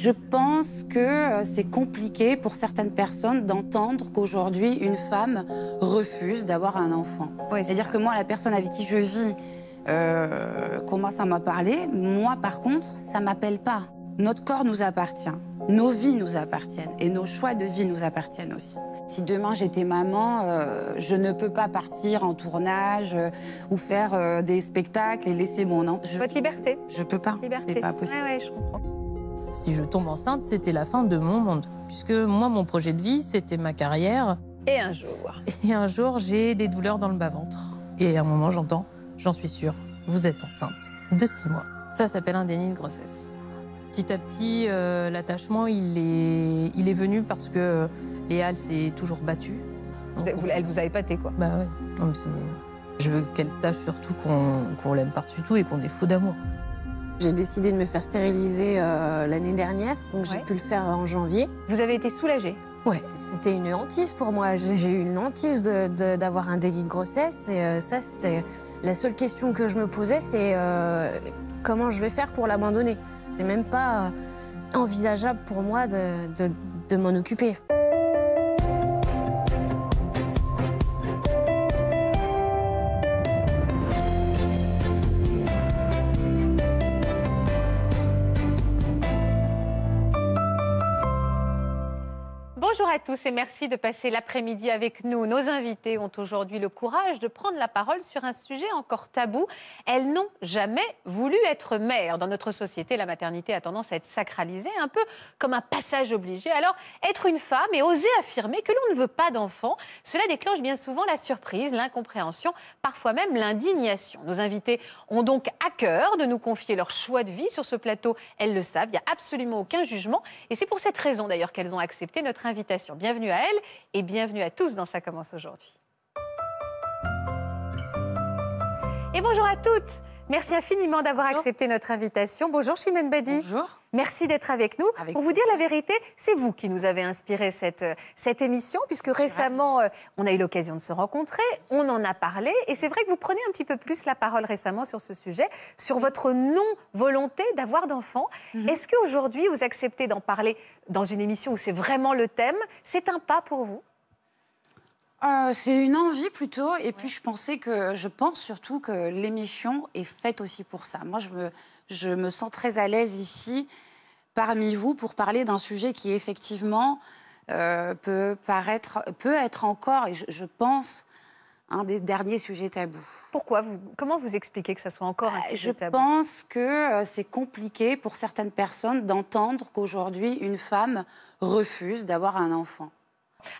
Je pense que euh, c'est compliqué pour certaines personnes d'entendre qu'aujourd'hui une femme refuse d'avoir un enfant. C'est-à-dire que moi, la personne avec qui je vis euh, comment ça m'a parlé, moi par contre, ça m'appelle pas. Notre corps nous appartient, nos vies nous appartiennent et nos choix de vie nous appartiennent aussi. Si demain j'étais maman, euh, je ne peux pas partir en tournage euh, ou faire des spectacles et laisser mon enfant. Votre liberté. Je peux pas. C'est pas possible. Ouais, ouais, je comprends si je tombe enceinte, c'était la fin de mon monde. Puisque moi, mon projet de vie, c'était ma carrière. Et un jour. Et un jour, j'ai des douleurs dans le bas-ventre. Et à un moment, j'entends, j'en suis sûre, vous êtes enceinte de six mois. Ça s'appelle un déni de grossesse. Petit à petit, euh, l'attachement, il est, il est venu parce que euh, Léa, elle s'est toujours battue. elle vous a épaté, quoi. Bah oui. Je veux qu'elle sache surtout qu'on l'aime partout et qu'on est fou d'amour. J'ai décidé de me faire stériliser euh, l'année dernière, donc j'ai pu le faire en janvier. Vous avez été soulagée Ouais, c'était une hantise pour moi. J'ai eu une hantise d'avoir un délit de grossesse. Et euh, ça, c'était la seule question que je me posais, c'est euh, comment je vais faire pour l'abandonner. C'était même pas envisageable pour moi de, de m'en occuper. à tous et merci de passer l'après-midi avec nous. Nos invités ont aujourd'hui le courage de prendre la parole sur un sujet encore tabou. Elles n'ont jamais voulu être mères. Dans notre société, la maternité a tendance à être sacralisée, un peu comme un passage obligé. Alors, être une femme et oser affirmer que l'on ne veut pas d'enfants, cela déclenche bien souvent la surprise, l'incompréhension, parfois même l'indignation. Nos invités ont donc à cœur de nous confier leur choix de vie sur ce plateau. Elles le savent, il n'y a absolument aucun jugement. Et c'est pour cette raison d'ailleurs qu'elles ont accepté notre invitation Bienvenue à elle et bienvenue à tous dans Ça commence aujourd'hui. Et bonjour à toutes Merci infiniment d'avoir accepté notre invitation. Bonjour Chimène Badi. Bonjour. Merci d'être avec nous. Pour vous dire la vérité, c'est vous qui nous avez inspiré cette, euh, cette émission, puisque récemment, euh, on a eu l'occasion de se rencontrer, on en a parlé, et c'est vrai que vous prenez un petit peu plus la parole récemment sur ce sujet, sur votre non-volonté d'avoir d'enfants. Mhm. Est-ce qu'aujourd'hui, vous acceptez d'en parler dans une émission où c'est vraiment le thème C'est un pas pour vous euh, c'est une envie plutôt. Et puis je pensais que, je pense surtout que l'émission est faite aussi pour ça. Moi, je me, je me sens très à l'aise ici parmi vous pour parler d'un sujet qui effectivement euh, peut paraître, peut être encore, et je, pense, un des derniers sujets tabous. Pourquoi Comment vous expliquez que ça soit encore un euh, sujet tabou Je pense que c'est compliqué pour certaines personnes d'entendre qu'aujourd'hui une femme refuse d'avoir un enfant.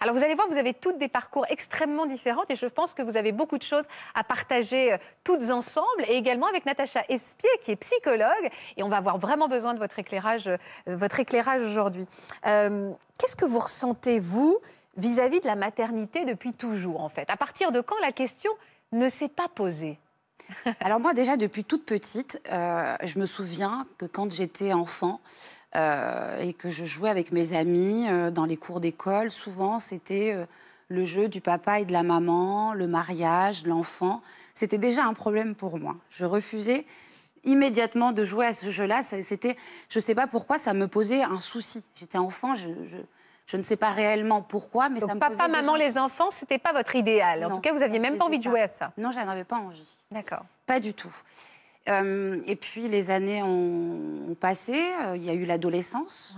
Alors vous allez voir, vous avez toutes des parcours extrêmement différents et je pense que vous avez beaucoup de choses à partager euh, toutes ensemble et également avec Natacha Espier qui est psychologue et on va avoir vraiment besoin de votre éclairage, euh, aujourd'hui. Euh, qu'est-ce que vous ressentez, vous, vis-à-vis de la maternité depuis toujours en fait À partir de quand la question ne s'est pas posée Alors moi déjà depuis toute petite, je me souviens que quand j'étais enfant, euh, et que je jouais avec mes amis euh, dans les cours d'école. Souvent, c'était euh, le jeu du papa et de la maman, le mariage, l'enfant. C'était déjà un problème pour moi. Je refusais immédiatement de jouer à ce jeu-là. C'était, je ne sais pas pourquoi, ça me posait un souci. J'étais enfant, je, ne sais pas réellement pourquoi, mais ça me papa, maman, les enfants, c'était pas votre idéal. En tout cas, vous aviez même pas envie de jouer à ça. Non, j'en avais pas envie. D'accord. Pas du tout. Euh, et puis les années ont, passé, euh, il y a eu l'adolescence.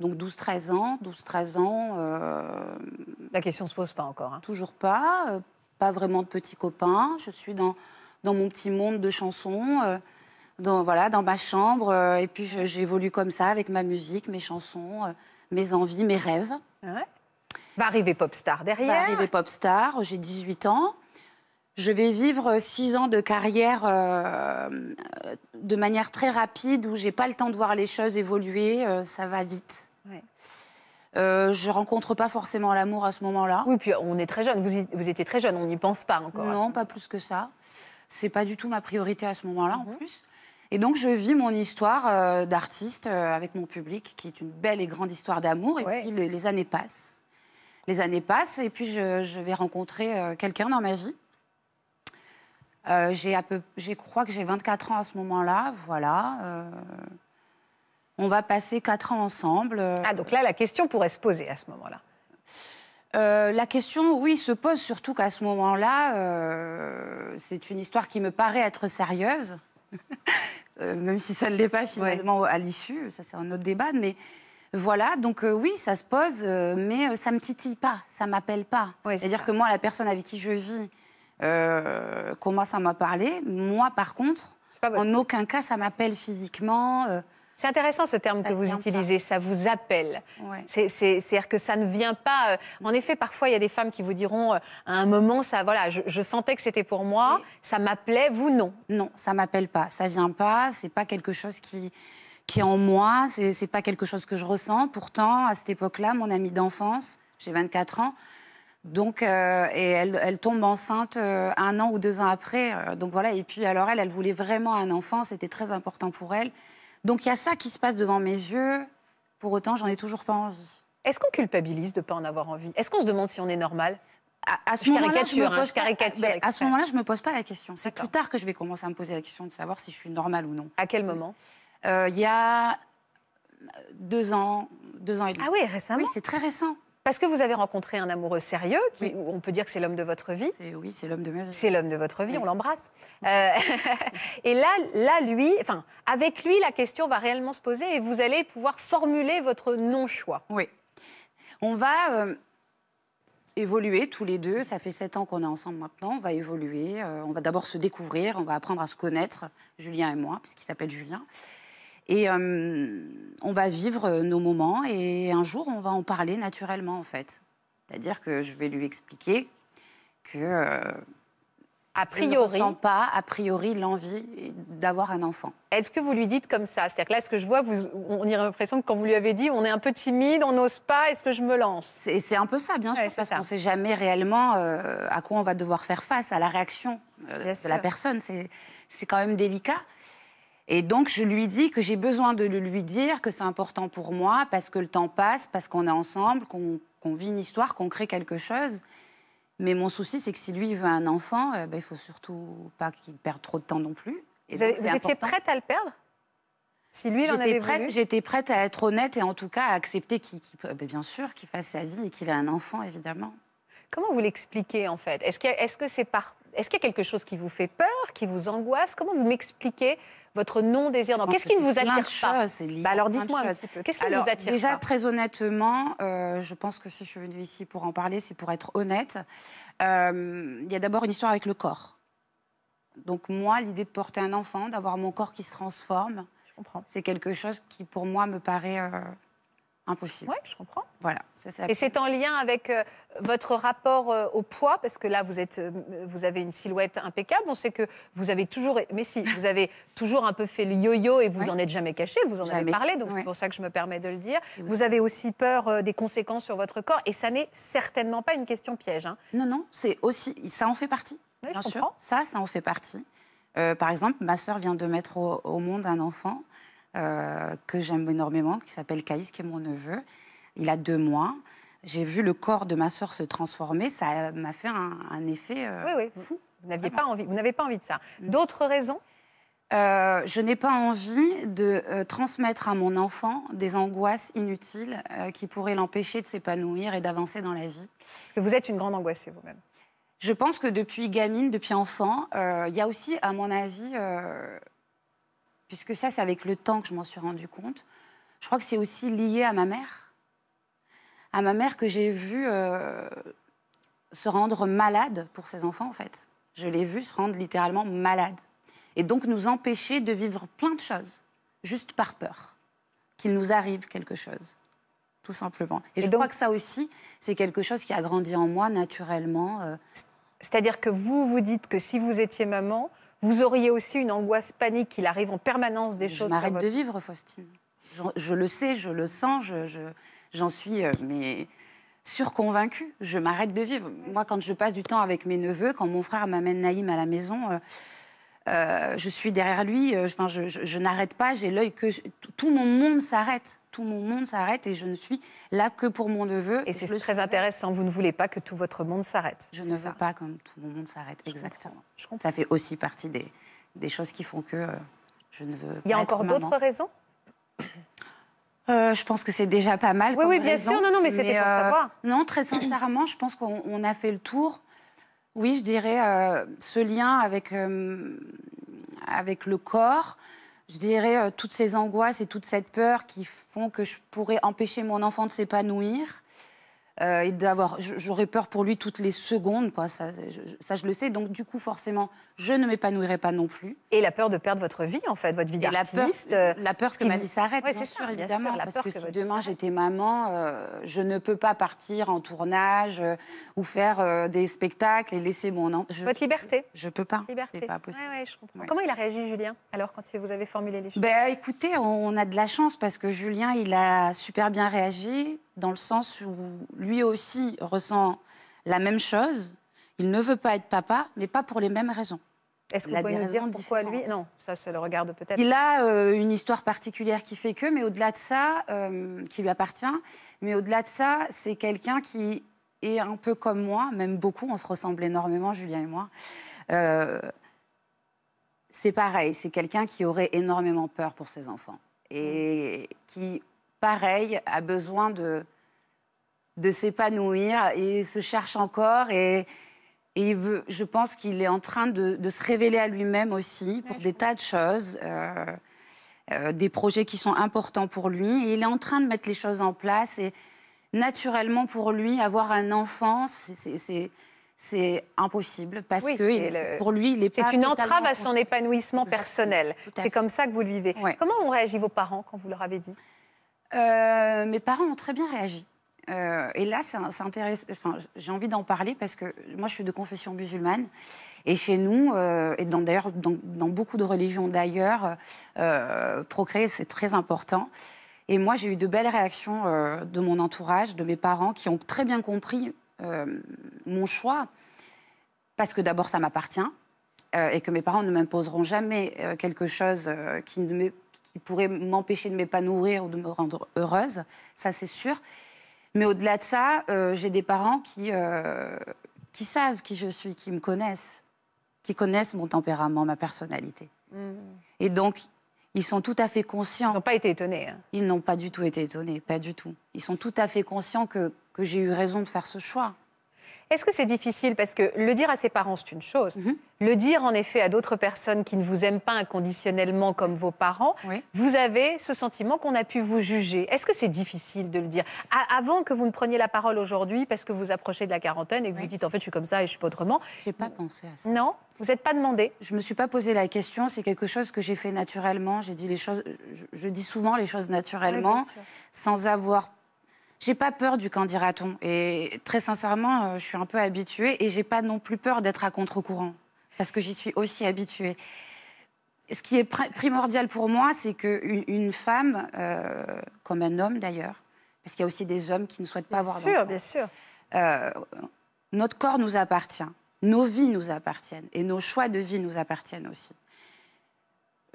Donc 12-13 ans, 12-13 ans. Euh, La question se pose pas encore. Hein. Toujours pas, pas vraiment de petits copains. Je suis dans, dans mon petit monde de chansons, dans, voilà, dans ma chambre. et puis j'évolue comme ça avec ma musique, mes chansons, mes envies, mes rêves. Ouais. Va arriver Popstar derrière. Va arriver Popstar, j'ai 18 ans je vais vivre six ans de carrière euh, de manière très rapide où j'ai pas le temps de voir les choses évoluer, euh, ça va vite. Ouais. Euh, je rencontre pas forcément l'amour à ce moment-là. Oui, puis on est très jeune. Vous, vous étiez très jeune, on n'y pense pas encore. Non, pas plus que ça. C'est pas du tout ma priorité à ce moment-là, en mhm. plus. Et donc je vis mon histoire euh, d'artiste avec mon public, qui est une belle et grande histoire d'amour. Et puis les, années passent. Les années passent, et puis je vais rencontrer quelqu'un dans ma vie euh, j'ai peu, je crois que j'ai 24 ans à ce moment-là, voilà. Euh. on va passer 4 ans ensemble. Euh. Ah, donc là, la question pourrait se poser à ce moment-là. la question, oui, se pose surtout qu'à ce moment-là, c'est une histoire qui me paraît être sérieuse, même si ça ne l'est pas finalement à l'issue, ça c'est un autre débat, mais voilà, donc oui, ça se pose, mais ça ça me titille pas, ça ne m'appelle pas. C'est-à-dire que moi, la personne avec qui je vis, euh, comment ça m'a parlé. Moi, par contre, en aucun cas, ça m'appelle physiquement. Euh, c'est intéressant ce terme que vous utilisez, ça vous appelle. C'est-à-dire que ça ne vient pas. Euh, en effet, parfois, il y a des femmes qui vous diront euh, à un moment, ça, voilà, je, sentais que c'était pour moi, ça m'appelait, vous non. Non, ça m'appelle pas, ça vient pas, c'est pas quelque chose qui, est en moi, ce n'est pas quelque chose que je ressens. Pourtant, à cette époque-là, mon amie d'enfance, j'ai 24 ans, donc, euh, et elle, tombe enceinte euh, un an ou deux ans après. Euh, donc voilà. Et puis alors elle, elle voulait vraiment un enfant. C'était très important pour elle. Donc il y a ça qui se passe devant mes yeux. Pour autant, j'en ai toujours pas envie. Est-ce qu'on culpabilise de pas en avoir envie Est-ce qu'on se demande si on est normal à, ce moment-là, je me hein, pose pas, ben, à ce moment-là, je me pose pas la question. C'est plus tard que je vais commencer à me poser la question de savoir si je suis normale ou non. À quel moment Il y a deux ans, deux ans et demi. Ah oui, récemment. Oui, c'est très récent. Parce que vous avez rencontré un amoureux sérieux, qui, on peut dire que c'est l'homme de votre vie. Oui, c'est l'homme de ma vie. C'est l'homme de votre vie, on l'embrasse. Euh, et là, là, lui, enfin, avec lui, la question va réellement se poser et vous allez pouvoir formuler votre non-choix. Oui. On va euh, évoluer tous les deux. Ça fait sept ans qu'on est ensemble maintenant. On va évoluer. Euh, on va d'abord se découvrir. On va apprendre à se connaître, Julien et moi, puisqu'il s'appelle Julien. Et euh, on va vivre euh, nos moments et un jour, on va en parler naturellement, en fait. C'est-à-dire que je vais lui expliquer que. Euh, a priori. ne pas, a priori, l'envie d'avoir un enfant. Est-ce que vous lui dites comme ça C'est-à-dire que là, ce que je vois, on a l'impression que quand vous lui avez dit, on est un peu timide, on n'ose pas, est-ce que je me lance C'est un peu ça, bien sûr, parce qu'on ne sait jamais réellement à quoi on va devoir faire face, à la réaction de la personne. C'est quand même délicat. Et donc, je lui dis que j'ai besoin de lui dire, que c'est important pour moi, parce que le temps passe, parce qu'on est ensemble, qu'on vit une histoire, qu'on crée quelque chose. Mais mon souci, c'est que si lui veut un enfant, il euh, ne ben, il faut surtout pas qu'il perde trop de temps non plus. vous, étiez prête à le perdre si lui, en prête, J'étais prête à être honnête et en tout cas à accepter qu'il, ben, bien sûr, qu'il fasse sa vie et qu'il ait un enfant, évidemment. Comment vous l'expliquez en fait Est-ce que c'est -ce c'est par est-ce qu'il y a quelque chose qui vous fait peur, qui vous angoisse Comment vous m'expliquez votre non-désir bah Qu'est-ce qui ne vous attire pas Alors dites-moi qu'est-ce qui vous attire Déjà, très honnêtement, euh, je pense que si je suis venue ici pour en parler, c'est pour être honnête. Euh, il y a d'abord une histoire avec le corps. Donc moi, l'idée de porter un enfant, d'avoir mon corps qui se transforme, c'est quelque chose qui pour moi me paraît... Euh, impossible. Oui, je comprends. Voilà, Et c'est en lien avec euh, votre rapport euh, au poids, parce que là, vous, êtes, euh, vous avez une silhouette impeccable. On sait que vous avez toujours, mais si, vous avez toujours un peu fait le yo-yo et vous n'en en êtes jamais caché, vous en avez parlé, donc c'est pour ça que je me permets de le dire. Vous avez aussi peur des conséquences sur votre corps, et ça n'est certainement pas une question piège. Hein. Non, non, c'est aussi, ça en fait partie. bien je sûr, comprends. ça, ça en fait partie. par exemple, ma sœur vient de mettre au monde un enfant. Euh, que j'aime énormément, qui s'appelle Caïs, qui est mon neveu. Il a deux mois. J'ai vu le corps de ma sœur se transformer. Ça m'a fait un, effet euh, oui, oui. fou. Vous n'aviez pas envie. Vous n'avez pas envie de ça. D'autres raisons euh, je n'ai pas envie de transmettre à mon enfant des angoisses inutiles qui pourraient l'empêcher de s'épanouir et d'avancer dans la vie. Parce que vous êtes une grande angoissée vous-même. Je pense que depuis gamine, depuis enfant, il y a aussi, à mon avis, puisque ça, c'est avec le temps que je m'en suis rendu compte. Je crois que c'est aussi lié à ma mère. À ma mère que j'ai vue euh, se rendre malade pour ses enfants, en fait. Je l'ai vue se rendre littéralement malade. Et donc nous empêcher de vivre plein de choses, juste par peur qu'il nous arrive quelque chose, tout simplement. Et, je crois que ça aussi, c'est quelque chose qui a grandi en moi naturellement. Euh. C'est-à-dire que vous vous dites que si vous étiez maman, vous auriez aussi une angoisse panique qu'il arrive en permanence des choses. Je m'arrête de vivre, Faustine. Je, le sais, je le sens, j'en je, suis euh, mais surconvaincue. Je m'arrête de vivre. Moi, quand je passe du temps avec mes neveux, quand mon frère m'amène Naïm à la maison, euh, euh, je suis derrière lui, euh, je, je, n'arrête pas, j'ai l'œil que... tout mon monde s'arrête, tout mon monde s'arrête et je ne suis là que pour mon neveu. Et, c'est très intéressant, vous ne voulez pas que tout votre monde s'arrête. Je ne veux pas que tout mon monde s'arrête, exactement. Ça fait aussi partie des, choses qui font que euh, je ne veux pas Il y a encore d'autres raisons je pense que c'est déjà pas mal. Oui, oui, bien sûr. Non, non, mais, c'était pour savoir. Non, très sincèrement, je pense qu'on a fait le tour. Oui, je dirais euh, ce lien avec, euh, avec le corps. Je dirais euh, toutes ces angoisses et toute cette peur qui font que je pourrais empêcher mon enfant de s'épanouir. Euh, et d'avoir. J'aurais peur pour lui toutes les secondes, quoi. Ça je, le sais. Donc, du coup, forcément, je ne m'épanouirai pas non plus. Et la peur de perdre votre vie, en fait, votre vie d'artiste. La, la peur, que ma vie s'arrête, C'est c'est sûr, évidemment. parce que, si demain j'étais maman, euh, je ne peux pas partir en tournage euh, ou faire des spectacles et laisser mon. je, votre liberté. Je, peux pas. Liberté. C'est pas possible. Comment il a réagi, Julien, alors, quand vous avez formulé les choses ben, écoutez, on a de la chance parce que Julien, il a super bien réagi dans le sens où lui aussi ressent la même chose. Il ne veut pas être papa, mais pas pour les mêmes raisons. Est-ce que vous pouvez nous dire pourquoi lui Non, ça, ça le regarde peut-être. Il a euh, une histoire particulière qui fait que, mais au-delà de ça, euh, qui lui appartient, mais au-delà de ça, c'est quelqu'un qui est un peu comme moi, même beaucoup, on se ressemble énormément, Julien et moi. Euh, c'est pareil, c'est quelqu'un qui aurait énormément peur pour ses enfants et qui pareil, a besoin de, de s'épanouir et se cherche encore. Et, veut, je pense qu'il est en train de, se révéler à lui-même aussi pour des tas de choses, euh, euh, des projets qui sont importants pour lui. Et il est en train de mettre les choses en place. Et naturellement, pour lui, avoir un enfant, c'est c'est impossible parce que pour lui, il est, C'est une entrave à son épanouissement personnel. C'est comme ça que vous le vivez. Comment ont réagi vos parents quand vous leur avez dit euh, mes parents ont très bien réagi. Euh, et là, c'est intéressant. Enfin, j'ai envie d'en parler parce que moi, je suis de confession musulmane. Et chez nous, euh, et d'ailleurs dans, beaucoup de religions d'ailleurs, procréer, c'est très important. Et moi, j'ai eu de belles réactions de mon entourage, de mes parents, qui ont très bien compris mon choix. Parce que d'abord, ça m'appartient. et que mes parents ne m'imposeront jamais quelque chose qui ne qui pourrait m'empêcher de m'épanouir ou de me rendre heureuse, ça c'est sûr. Mais au-delà de ça, euh, j'ai des parents qui, euh, qui savent qui je suis, qui me connaissent, qui connaissent mon tempérament, ma personnalité. Hmm. Et donc, ils sont tout à fait conscients. Ils n'ont pas été étonnés. Hein. Ils n'ont pas du tout été étonnés, pas du tout. Ils sont tout à fait conscients que j'ai eu raison de faire ce choix. Est-ce que c'est difficile Parce que le dire à ses parents, c'est une chose. Mhm. Le dire, en effet, à d'autres personnes qui ne vous aiment pas inconditionnellement comme vos parents, vous avez ce sentiment qu'on a pu vous juger. Est-ce que c'est difficile de le dire Avant que vous ne preniez la parole aujourd'hui, parce que vous approchez de la quarantaine et que vous dites, en fait, je suis comme ça et je suis pas autrement. Je n'ai pas pensé à ça. Non Vous n'êtes pas demandé Je ne me suis pas posé la question. C'est quelque chose que j'ai fait naturellement. J'ai dit les choses... Je, dis souvent les choses naturellement, sans avoir j'ai pas peur du quand dira-t-on. Et très sincèrement, euh, je suis un peu habituée et j'ai pas non plus peur d'être à contre-courant parce que j'y suis aussi habituée. Ce qui est primordial pour moi, c'est qu'une une femme, euh, comme un homme d'ailleurs, parce qu'il y a aussi des hommes qui ne souhaitent pas voir avoir Bien sûr, bien euh, sûr. notre corps nous appartient, nos vies nous appartiennent et nos choix de vie nous appartiennent aussi.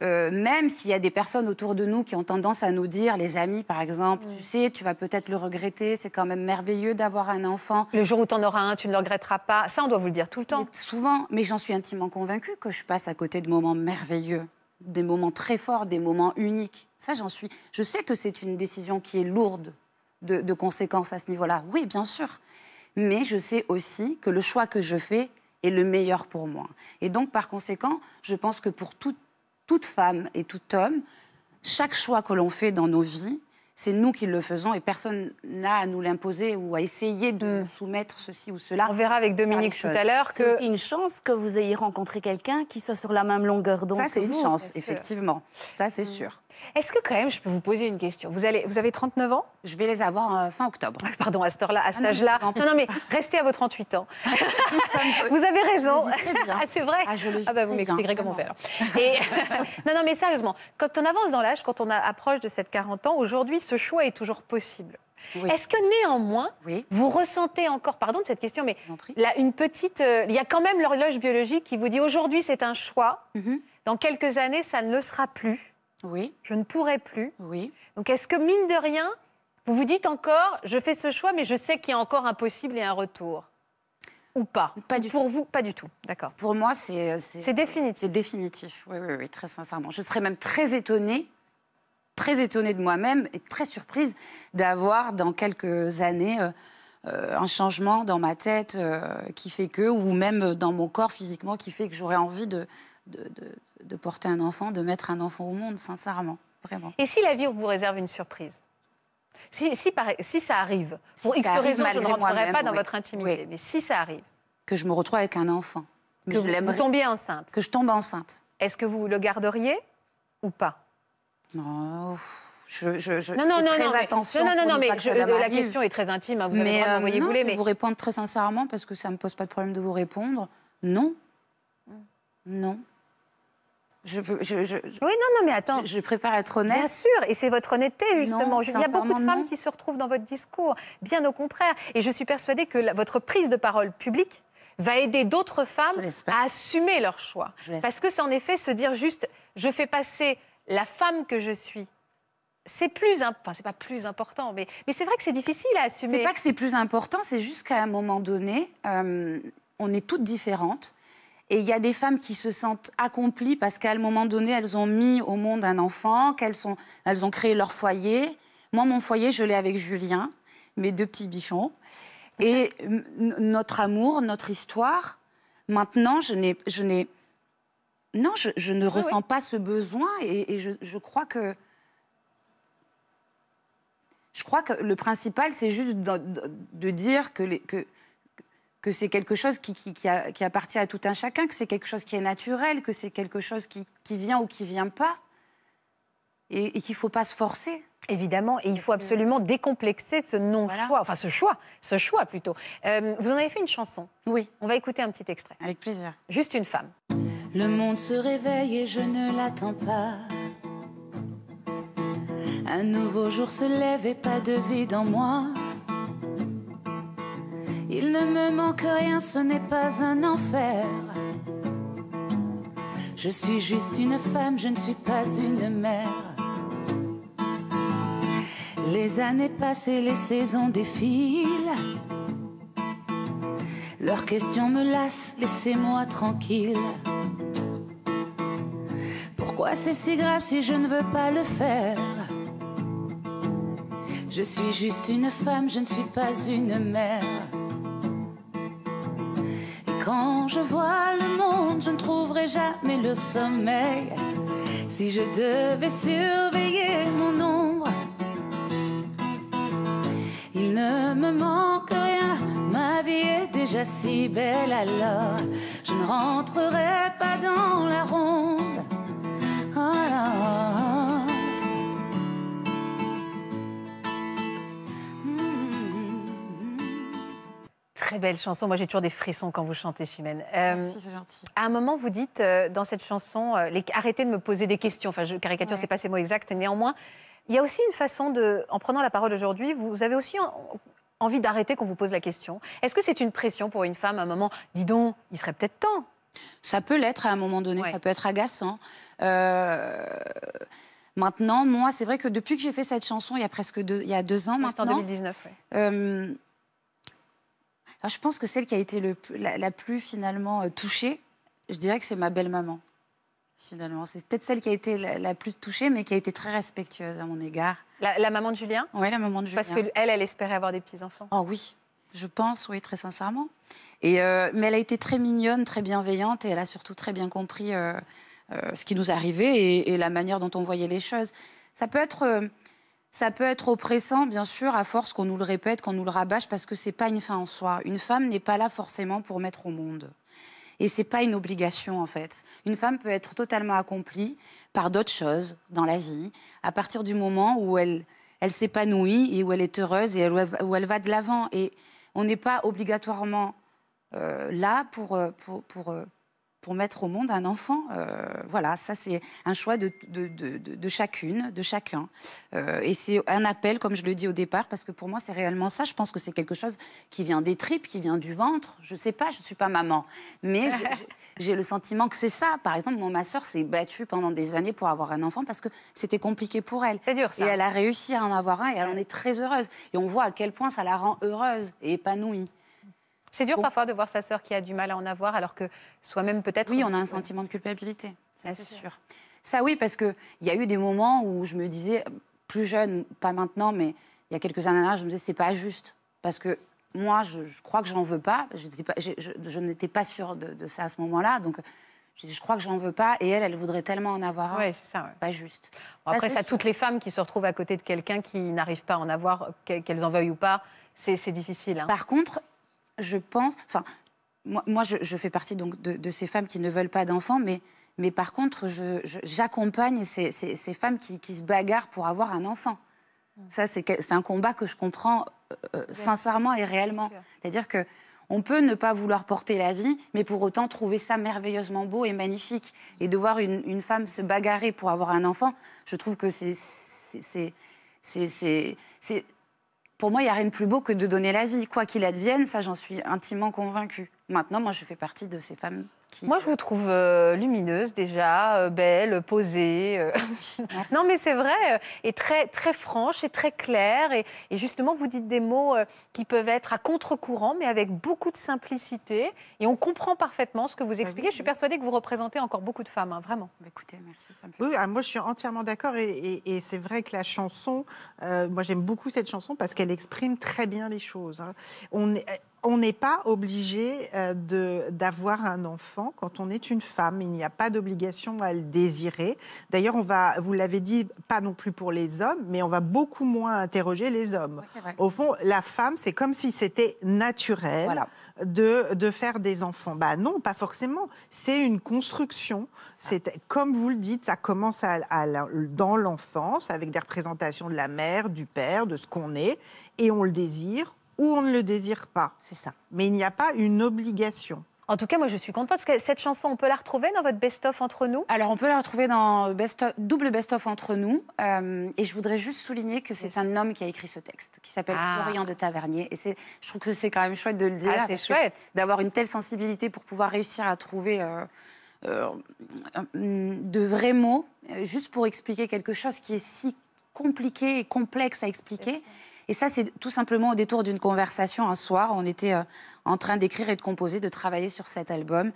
Euh, même s'il y a des personnes autour de nous qui ont tendance à nous dire, les amis par exemple, mm. tu sais, tu vas peut-être le regretter, c'est quand même merveilleux d'avoir un enfant. Le jour où tu en auras un, tu ne le regretteras pas. Ça, on doit vous le dire tout le temps. souvent, mais j'en suis intimement convaincue que je passe à côté de moments merveilleux, des moments très forts, des moments uniques. Ça, j'en suis. Je sais que c'est une décision qui est lourde de, conséquences à ce niveau-là. Oui, bien sûr. Mais je sais aussi que le choix que je fais est le meilleur pour moi. Et donc, par conséquent, je pense que pour tout, toute femme et tout homme, chaque choix que l'on fait dans nos vies, c'est nous qui le faisons et personne n'a à nous l'imposer ou à essayer de nous mm. soumettre ceci ou cela. On verra avec Dominique tout à l'heure que c'est une chance que vous ayez rencontré quelqu'un qui soit sur la même longueur d'onde. Ça c'est une chance, effectivement. Ça c'est sûr. Est-ce que quand même, je peux vous poser une question vous, allez, vous avez 39 ans Je vais les avoir euh, fin octobre. Ah, pardon, à, cette -là, à cet ah âge-là. Non, non, mais restez à vos 38 ans. vous avez raison. Ah, c'est vrai. Ah, je bah, vous m'expliquerez comment faire. non, non, mais sérieusement, quand on avance dans l'âge, quand on approche de cette 40 ans, aujourd'hui, ce choix est toujours possible. Est-ce que néanmoins, vous ressentez encore, pardon de cette question, mais une petite, euh, il y a quand même l'horloge biologique qui vous dit aujourd'hui c'est un choix, mm-hmm. dans quelques années ça ne le sera plus. Oui. Je ne pourrai plus. Oui. Donc est-ce que mine de rien, vous vous dites encore, je fais ce choix, mais je sais qu'il y a encore un possible et un retour ou pas Pas du Pour vous, pas du tout. D'accord. Pour moi, c'est. C'est définitif. C'est définitif, oui, oui, oui, très sincèrement. Je serais même très étonnée, très étonnée de moi-même et très surprise d'avoir dans quelques années. Euh, euh, un changement dans ma tête euh, qui fait que, ou même dans mon corps physiquement, qui fait que j'aurais envie de, de, de porter un enfant, de mettre un enfant au monde, sincèrement, vraiment. Et si la vie vous réserve une surprise si, si, si, ça arrive, pour X raisons, je ne rentrerai pas dans votre intimité, mais si ça arrive. Que je me retrouve avec un enfant. Que, je vous, tombiez enceinte. Que je tombe enceinte. Est-ce que vous le garderiez ou pas Non. Je, non, non, non, attention non, non, non, mais la question est très intime. à hein, vous avez le de euh, je vous répondre très sincèrement parce que ça ne me pose pas de problème de vous répondre. Non. Mm. Non. Je, je, oui, non, non, mais attends. Je, préfère être honnête. Bien sûr, et c'est votre honnêteté, justement. il y a beaucoup de femmes qui se retrouvent dans votre discours, bien au contraire. Et je suis persuadée que votre prise de parole publique va aider d'autres femmes à assumer leur choix. Parce que c'est en effet se dire juste, je fais passer la femme que je suis c'est plus enfin c'est pas plus important mais, c'est vrai que c'est difficile à assumer. C'est pas que c'est plus important, c'est juste qu'à un moment donné euh, on est toutes différentes et il y a des femmes qui se sentent accomplies parce qu'à un moment donné, elles ont mis au monde un enfant, qu'elles sont, elles ont créé leur foyer. Moi, mon foyer, je l'ai avec Julien, mes deux petits bichons. Et notre amour, notre histoire, maintenant, je n'ai, je n'ai, non, je, ne ah ressens pas ce besoin et, je, crois que, je crois que le principal, c'est juste de, de dire que, les, que que c'est quelque chose qui, appartient à tout un chacun, que c'est quelque chose qui est naturel, que c'est quelque chose qui, vient ou qui vient pas, et, qu'il ne faut pas se forcer. Évidemment, et il faut absolument décomplexer ce non-choix, enfin ce choix, ce choix plutôt. Euh, vous en avez fait une chanson Oui. On va écouter un petit extrait. Avec plaisir. Juste une femme. Le monde se réveille et je ne l'attends pas. Un nouveau jour se lève et pas de vie dans moi. Il ne me manque rien, ce n'est pas un enfer. Je suis juste une femme, je ne suis pas une mère. Les années passent et les saisons défilent. Leurs questions me lassent, laissez-moi tranquille. Pourquoi c'est si grave si je ne veux pas le faire Je suis juste une femme, je ne suis pas une mère. Quand je vois le monde, je ne trouverai jamais le sommeil. Si je devais surveiller mon ombre, il ne me manque rien. Ma vie est déjà si belle alors, je ne rentrerai pas dans la ronde. Ah, ah, ah. très belle chanson. Moi, j'ai toujours des frissons quand vous chantez, Chimène. Euh, Merci, c'est gentil. À un moment, vous dites euh, dans cette chanson euh, les... Arrêtez de me poser des questions. Enfin, je caricature, c'est pas ces mots exacts. Néanmoins, il y a aussi une façon de. En prenant la parole aujourd'hui, vous avez aussi envie d'arrêter qu'on vous pose la question. Est-ce que c'est une pression pour une femme à un moment Dis donc, il serait peut-être temps. Ça peut l'être à un moment donné, ça peut être agaçant. Maintenant, moi, c'est vrai que depuis que j'ai fait cette chanson, il y a presque deux, il y a deux ans maintenant. 2019, ouais. Alors, je pense que celle qui a été la, plus finalement euh, touchée, je dirais que c'est ma belle-maman. Finalement, c'est peut-être celle qui a été la, plus touchée, mais qui a été très respectueuse à mon égard. La, maman de Julien Oui, la maman de Julien. Parce qu'elle, elle espérait avoir des petits-enfants. Oh oui, je pense, oui, très sincèrement. Et, euh, mais elle a été très mignonne, très bienveillante, et elle a surtout très bien compris euh, ce qui nous arrivait et, la manière dont on voyait les choses. Ça peut être ça peut être oppressant, bien sûr, à force qu'on nous le répète, qu'on nous le rabâche, parce que c'est pas une fin en soi. Une femme n'est pas là forcément pour mettre au monde. Et c'est pas une obligation, en fait. Une femme peut être totalement accomplie par d'autres choses dans la vie, à partir du moment où elle, elle s'épanouit et où elle est heureuse et où elle va de l'avant. Et on n'est pas obligatoirement euh, là pour, euh, pour, pour, euh, pour mettre au monde un enfant. Euh, voilà, ça c'est un choix de, chacune, de chacun. Euh, et c'est un appel, comme je le dis au départ, parce que pour moi c'est réellement ça. Je pense que c'est quelque chose qui vient des tripes, qui vient du ventre. Je ne sais pas, je ne suis pas maman, mais j'ai le sentiment que c'est ça. Par exemple, ma soeur s'est battue pendant des années pour avoir un enfant parce que c'était compliqué pour elle. C'est dur ça. Et elle a réussi à en avoir un et elle en est très heureuse. Et on voit à quel point ça la rend heureuse et épanouie. C'est dur parfois de voir sa sœur qui a du mal à en avoir, alors que soi-même peut-être... Oui, on a un euh, sentiment de culpabilité, c'est sûr. Ça oui, parce qu'il y a eu des moments où je me disais, plus jeune, pas maintenant, mais il y a quelques années, je me disais, c'est pas juste. Parce que moi, je, crois que j'en veux pas. je, n'étais pas sûre de, ça à ce moment-là. Donc, je, crois que j'en veux pas. Et elle, elle voudrait tellement en avoir un. Oui, c'est ça. pas juste. après, ça, toutes les femmes qui se retrouvent à côté de quelqu'un qui n'arrive pas à en avoir, qu'elles en veuillent ou pas, c'est difficile. Hein. Par contre, je pense, enfin, moi, je, fais partie donc de, ces femmes qui ne veulent pas d'enfants, mais, mais par contre, j'accompagne ces, femmes qui, se bagarrent pour avoir un enfant. Mm. Ça, c'est un combat que je comprends euh, euh, sincèrement et réellement. C'est-à-dire que on peut ne pas vouloir porter la vie, mais pour autant trouver ça merveilleusement beau et magnifique. Et de voir une, une femme se bagarrer pour avoir un enfant, je trouve que c'est pour moi, il n'y a rien de plus beau que de donner la vie. Quoi qu'il advienne, ça, j'en suis intimement convaincue. Maintenant, moi, je fais partie de ces femmes moi, je vous trouve euh, lumineuse déjà, euh, belle, posée. Euh, non, mais c'est vrai, et très, très franche et très claire. Et, justement, vous dites des mots qui peuvent être à contre-courant, mais avec beaucoup de simplicité. Et on comprend parfaitement ce que vous ah expliquez. je suis persuadée que vous représentez encore beaucoup de femmes, hein, vraiment. Bah, écoutez, merci. Ça me fait oui, ah, moi, je suis entièrement d'accord. Et, c'est vrai que la chanson, moi, j'aime beaucoup cette chanson parce qu'elle exprime très bien les choses. Hein. On est, on n'est pas obligé euh, d'avoir un enfant quand on est une femme. Il n'y a pas d'obligation à le désirer. D'ailleurs, on va, vous l'avez dit, pas non plus pour les hommes, mais on va beaucoup moins interroger les hommes. Au fond, la femme, c'est comme si c'était naturel de, faire des enfants. Bah non, pas forcément. C'est une construction. C'est comme vous le dites, ça commence à, dans l'enfance avec des représentations de la mère, du père, de ce qu'on est, et on le désire ou on ne le désire pas. C'est ça. Mais il n'y a pas une obligation. En tout cas, moi, je suis contente parce que cette chanson, on peut la retrouver dans votre best-of entre nous Alors, on peut la retrouver dans best of, double best-of entre nous. Euh, et je voudrais juste souligner que c'est un homme qui a écrit ce texte, qui s'appelle ah. Florian de Tavernier. Et je trouve que c'est quand même chouette de le dire. Ah, c'est chouette. D'avoir une telle sensibilité pour pouvoir réussir à trouver. Euh, euh, hum, de vrais mots, juste pour expliquer quelque chose qui est si compliqué et complexe à expliquer. Et ça, c'est tout simplement au détour d'une conversation un soir. On était euh, en train d'écrire et de composer, de travailler sur cet album.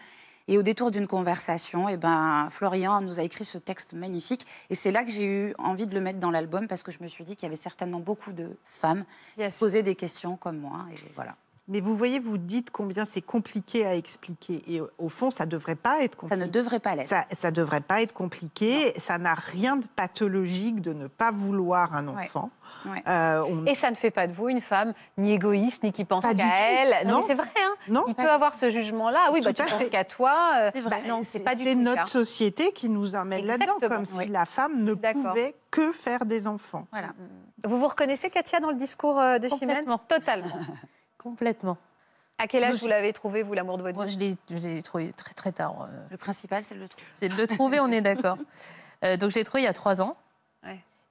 Et au détour d'une conversation, eh ben, Florian nous a écrit ce texte magnifique. Et c'est là que j'ai eu envie de le mettre dans l'album parce que je me suis dit qu'il y avait certainement beaucoup de femmes qui posaient des questions comme moi. Et voilà. Mais vous voyez, vous dites combien c'est compliqué à expliquer. Et au fond, ça ne devrait pas être compliqué. Ça ne devrait pas l'être. Ça ne devrait pas être compliqué. Ça n'a rien de pathologique de ne pas vouloir un enfant. Euh, Et ça ne fait pas de vous une femme ni égoïste, ni qui pense qu'à elle. Non, non. c'est vrai. Hein. Non. Il peut avoir ce jugement-là. Oui, bah, tu penses qu'à toi. Euh, c'est vrai. Bah, c'est pas du C'est notre société qui nous emmène là-dedans, comme si la femme ne pouvait que faire des enfants. Voilà. Vous vous reconnaissez, Katia, dans le discours euh, de Chimène Totalement. Complètement. À quel âge vous l'avez trouvé, vous, l'amour de votre vie Moi, je l'ai trouvé très, très tard. Euh. Le principal, c'est de le trouver. C'est de le trouver, on est d'accord. Euh, donc, je l'ai trouvé il y a trois ans.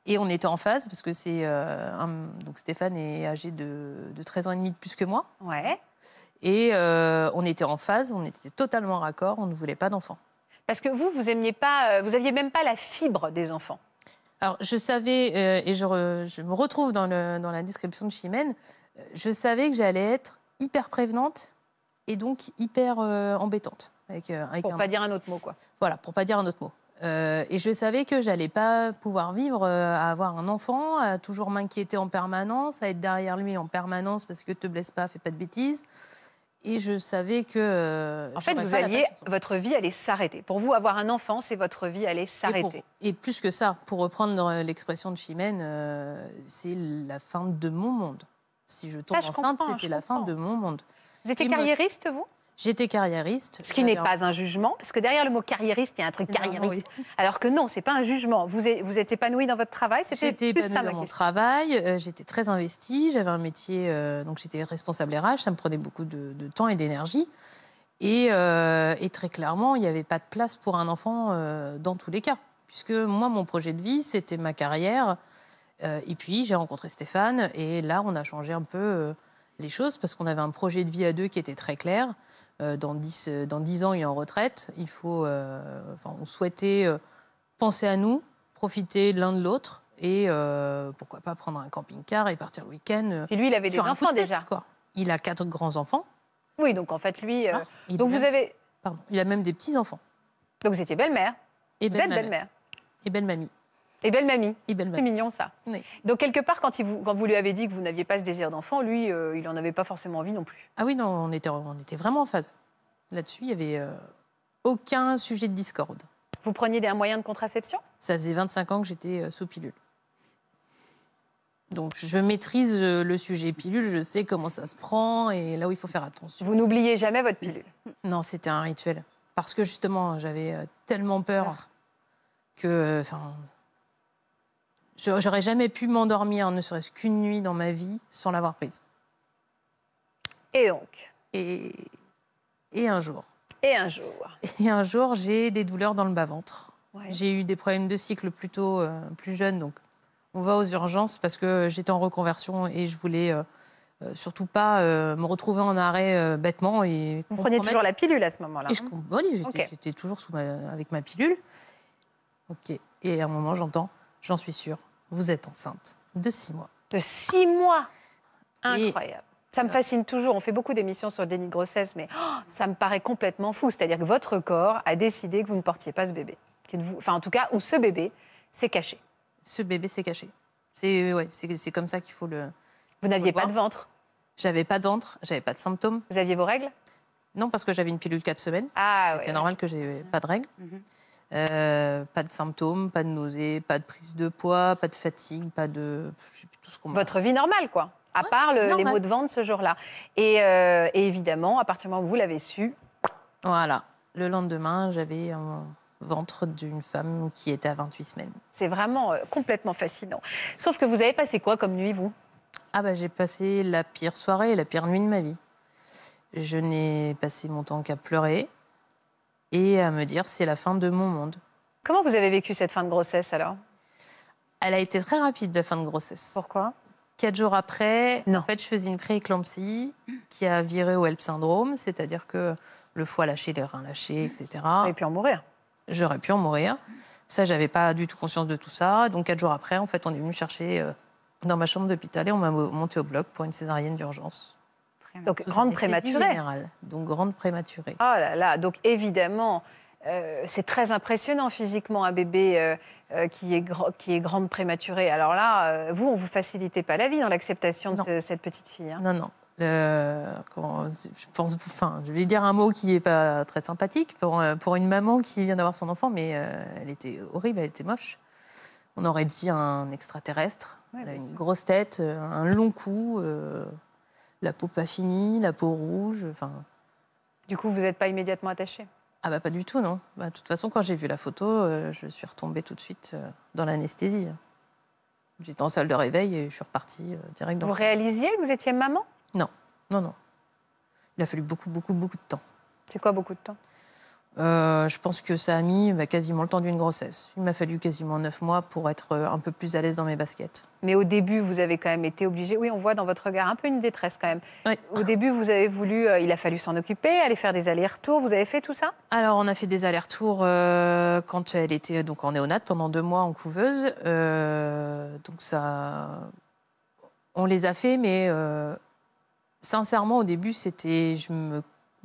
Et on était en phase, parce que c'est. Euh, donc, Stéphane est âgé de, de, 13 ans et demi de plus que moi. Ouais. Et on était en phase, on était totalement raccord, on ne voulait pas d'enfants. Parce que vous, vous aimiez pas. Vous aviez même pas la fibre des enfants. Alors, je savais, euh, et je, me retrouve dans, dans la description de Chimène, euh, je savais que j'allais être hyper prévenante et donc hyper euh, embêtante. pour ne pas dire un autre mot, quoi. Voilà, pour pas dire un autre mot. et je savais que j'allais pas pouvoir vivre à avoir un enfant, à toujours m'inquiéter en permanence, à être derrière lui en permanence parce que te blesse pas, fais pas de bêtises et je savais que. Euh, en fait, vous alliez, votre vie allait s'arrêter. Pour vous, avoir un enfant, c'est votre vie allait s'arrêter. Et, plus que ça, pour reprendre euh, l'expression de Chimène, euh, c'est la fin de mon monde. Si je tombe enceinte, c'était la fin de mon monde. Vous étiez carriériste, vous J'étais carriériste. Ce qui n'est pas un jugement, parce que derrière le mot carriériste, il y a un truc carriériste. Alors que non, c'est pas un jugement. Vous êtes, vous êtes épanouie dans votre travail J'étais épanouie ça, dans mon travail, euh, j'étais très investie, j'avais un métier, euh, donc j'étais responsable RH, ça me prenait beaucoup de, temps et d'énergie. Et, euh, et, très clairement, il n'y avait pas de place pour un enfant dans tous les cas. Puisque moi, mon projet de vie, c'était ma carrière. et puis, j'ai rencontré Stéphane, et là, on a changé un peu choses parce qu'on avait un projet de vie à deux qui était très clair. Euh, dans, 10, euh, dans 10 ans, il est en retraite. Il faut, euh, enfin, on souhaitait penser à nous, profiter l'un de l'autre et pourquoi pas prendre un camping-car et partir le week-end. Et lui, il avait des enfants déjà. Quoi. Il a quatre grands-enfants. Oui, donc en fait, lui. Ah, donc vous avez. Pardon, il a même des petits-enfants. Donc vous étiez belle-mère. Et vous êtes belle-mère. Et belle-mamie. Et belle mamie. C'est mignon ça. Donc quelque part, quand, vous, lui avez dit que vous n'aviez pas ce désir d'enfant, lui, euh, il n'en avait pas forcément envie non plus. Ah oui, non, on était, vraiment en phase. Là-dessus, il n'y avait euh, aucun sujet de discorde. Vous preniez des moyens de contraception Ça faisait 25 ans que j'étais euh, sous pilule. Donc je maîtrise le sujet pilule, je sais comment ça se prend et là où il faut faire attention. Vous n'oubliez jamais votre pilule Non, c'était un rituel. Parce que justement, j'avais tellement peur ah. que... J'aurais jamais pu m'endormir, ne serait-ce qu'une nuit dans ma vie, sans l'avoir prise. Et donc et, et un jour. Et un jour. Et un jour, j'ai des douleurs dans le bas-ventre. J'ai eu des problèmes de cycle plutôt euh, plus jeune, donc on va aux urgences parce que j'étais en reconversion et je voulais euh, euh, surtout pas me retrouver en arrêt bêtement. Et Vous prenez toujours la pilule à ce moment-là je, hein oui, j'étais, toujours sous avec ma pilule. Ok. Et à un moment, j'entends, j'en suis sûre, vous êtes enceinte de six mois. De six mois Incroyable. Ça me euh. fascine toujours. On fait beaucoup d'émissions sur le déni de grossesse, mais oh, ça me paraît complètement fou. C'est-à-dire que votre corps a décidé que vous ne portiez pas ce bébé. Enfin, en tout cas, où ce bébé s'est caché. Ce bébé s'est caché. C'est ouais, comme ça qu'il faut le. Vous n'aviez pas de ventre J'avais pas d'entre. j'avais pas de symptômes. Vous aviez vos règles Non, parce que j'avais une pilule 4 semaines. Ah, C'était normal que j'ai pas de règles. Mhm. Euh, pas de symptômes, pas de nausées, pas de prise de poids, pas de fatigue, pas de. Je sais plus tout ce qu'on Votre vie normale, quoi. À part les mots de ventre ce jour-là. Euh, et, évidemment, à partir du moment où vous l'avez su. Voilà. Le lendemain, j'avais un ventre d'une femme qui était à 28 semaines. C'est vraiment euh, complètement fascinant. Sauf que vous avez passé quoi comme nuit, vous Ah, bah, j'ai passé la pire soirée la pire nuit de ma vie. Je n'ai passé mon temps qu'à pleurer et à me dire c'est la fin de mon monde. Comment vous avez vécu cette fin de grossesse alors Elle a été très rapide, la fin de grossesse. Pourquoi Quatre jours après, en fait, je faisais une pré-éclampsie qui a viré au HELP syndrome, c'est-à-dire que le foie lâché, les reins lâchés, etc. Et puis en mourir j'aurais pu en mourir. Ça, j'avais pas du tout conscience de tout ça. Donc, quatre jours après, en fait, on est venu me chercher euh, dans ma chambre d'hôpital et on m'a monté au bloc pour une césarienne d'urgence. Donc grande prématurée. donc grande prématurée. oh là là, donc évidemment, euh, c'est très impressionnant physiquement un bébé euh, euh, qui, est qui est grande prématurée. Alors là, vous, on ne vous facilitait pas la vie dans l'acceptation de cette petite fille. Hein. Non, non. je pense, enfin, je vais dire un mot qui n'est pas très sympathique pour, pour une maman qui vient d'avoir son enfant, mais elle était horrible, elle était moche. On aurait dit un extraterrestre. elle une grosse tête, un long cou la peau pas finie, la peau rouge. Enfin. Du coup, vous n'êtes pas immédiatement attachée Ah bah pas du tout, non. Bah, de toute façon, quand j'ai vu la photo, euh, je suis retombée tout de suite euh, dans l'anesthésie. J'étais en salle de réveil et je suis repartie euh, direct. vous réalisiez que vous étiez maman Non, non, non. Il a fallu beaucoup, beaucoup, beaucoup de temps. C'est quoi beaucoup de temps euh, je pense que ça a mis bah, quasiment le temps d'une grossesse. Il m'a fallu quasiment neuf mois pour être euh, un peu plus à l'aise dans mes baskets. Mais au début, vous avez quand même été obligé. Oui, on voit dans votre regard un peu une détresse quand même. Au début, vous avez voulu. Euh, il a fallu s'en occuper, aller faire des allers-retours. Vous avez fait tout ça Alors, on a fait des allers-retours quand elle était donc en néonate pendant deux mois en couveuse. donc ça, on les a fait, mais sincèrement, au début, c'était je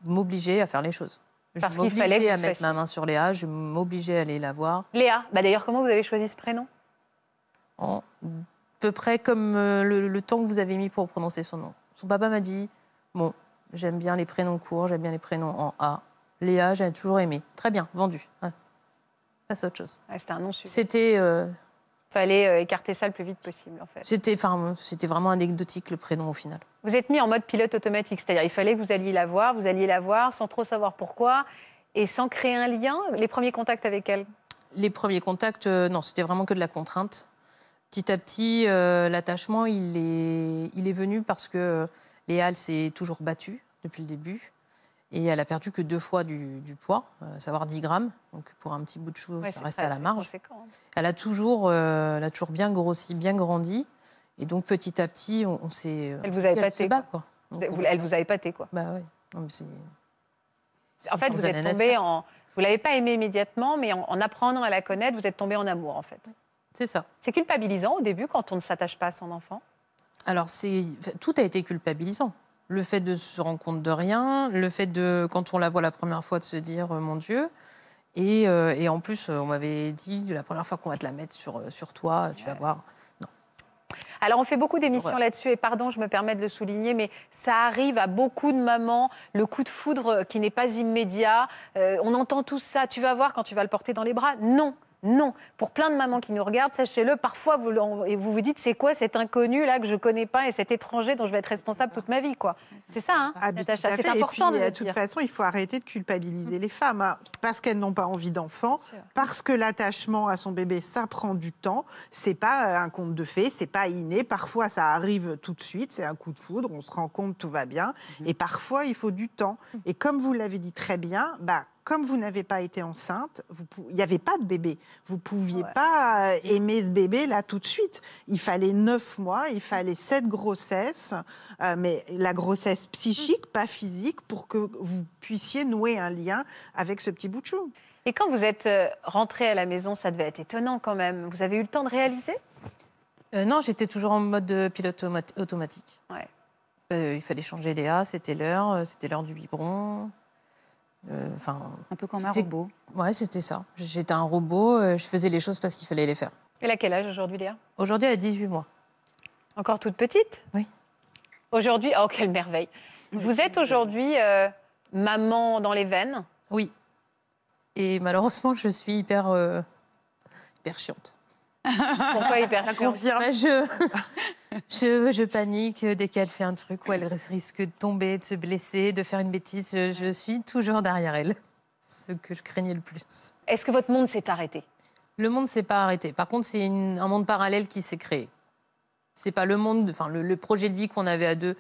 m'obligeais à faire les choses parce qu'il fallait à mettre ma main sur Léa, je m'obligeais à aller la voir. Léa, bah d'ailleurs, comment vous avez choisi ce prénom En peu près comme euh, le, temps que vous avez mis pour prononcer son nom. Son papa m'a dit Bon, j'aime bien les prénoms courts, j'aime bien les prénoms en A. Léa, j'ai toujours aimé. Très bien, vendu. Ouais. Passe à autre chose. C'était un nom C'était. Euh, fallait euh, écarter ça le plus vite possible, en fait. C'était, vraiment anecdotique le prénom au final. Vous êtes mis en mode pilote automatique, c'est-à-dire il fallait que vous alliez la voir, vous alliez la voir sans trop savoir pourquoi et sans créer un lien. Les premiers contacts avec elle. Les premiers contacts, euh, non, c'était vraiment que de la contrainte. Petit à petit, euh, l'attachement, il est, il est venu parce que Léal s'est toujours battue depuis le début. Et elle a perdu que deux fois du, poids, euh, à savoir 10 grammes. Donc pour un petit bout de chou, ça reste à la marge. Hein. Elle a, toujours, euh, elle a toujours bien grossi, bien grandi. Et donc petit à petit, on, s'est. Euh, elle vous a Quoi. elle vous a épaté, quoi. Bah oui. En fait, vous êtes en. Vous l'avez pas aimée immédiatement, mais en, en, apprenant à la connaître, vous êtes tombé en amour, en fait. C'est ça. C'est culpabilisant au début quand on ne s'attache pas à son enfant Alors, tout a été culpabilisant le fait de se rendre compte de rien, le fait de, quand on la voit la première fois, de se dire euh, mon Dieu. Et, euh, et, en plus, euh, on m'avait dit la première fois qu'on va te la mettre sur, sur toi, tu vas voir. Non. Alors, on fait beaucoup d'émissions là-dessus, et pardon, je me permets de le souligner, mais ça arrive à beaucoup de mamans, le coup de foudre qui n'est pas immédiat. on entend tout ça, tu vas voir quand tu vas le porter dans les bras. Non, non. Pour plein de mamans qui nous regardent, sachez-le, parfois vous vous, dites c'est quoi cet inconnu là que je connais pas et cet étranger dont je vais être responsable toute ma vie quoi. C'est ça, hein, ah, C'est important. Et puis, de, de euh, toute façon, il faut arrêter de culpabiliser mm. les femmes hein, parce qu'elles n'ont pas envie d'enfants, parce que l'attachement à son bébé ça prend du temps. C'est pas euh, un conte de fées, c'est pas inné. Parfois ça arrive tout de suite, c'est un coup de foudre, on se rend compte tout va bien. Mm-hmm. Et parfois il faut du temps. Mm. Et comme vous l'avez dit très bien, bah comme vous n'avez pas été enceinte, il n'y avait pas de bébé. Vous pouviez pas euh, aimer ce bébé là tout de suite. Il fallait neuf mois, il fallait sept grossesses, euh, mais la grossesse psychique, mm. pas physique, pour que vous puissiez nouer un lien avec ce petit bout de chou. Et quand vous êtes euh, rentrée à la maison, ça devait être étonnant quand même. Vous avez eu le temps de réaliser Non, j'étais toujours en mode pilote automatique. il fallait changer Léa, c'était l'heure, c'était l'heure du biberon. Euh, enfin, un peu comme un robot. Ouais, c'était ça. J'étais un robot, euh, je faisais les choses parce qu'il fallait les faire. Elle a quel âge aujourd'hui, Léa Aujourd'hui, elle a 18 mois. Encore toute petite Oui. Aujourd'hui, oh, quelle merveille Vous êtes aujourd'hui euh, maman dans les veines Oui. Et malheureusement, je suis hyper, hyper chiante. Pourquoi hyper Ça bah, je... panique dès qu'elle fait un truc où elle risque de tomber, de se blesser, de faire une bêtise. Je, suis toujours derrière elle. Ce que je craignais le plus. Est-ce que votre monde s'est arrêté Le monde s'est pas arrêté. Par contre, c'est un monde parallèle qui s'est créé. C'est pas le monde, enfin le, projet de vie qu'on avait à deux,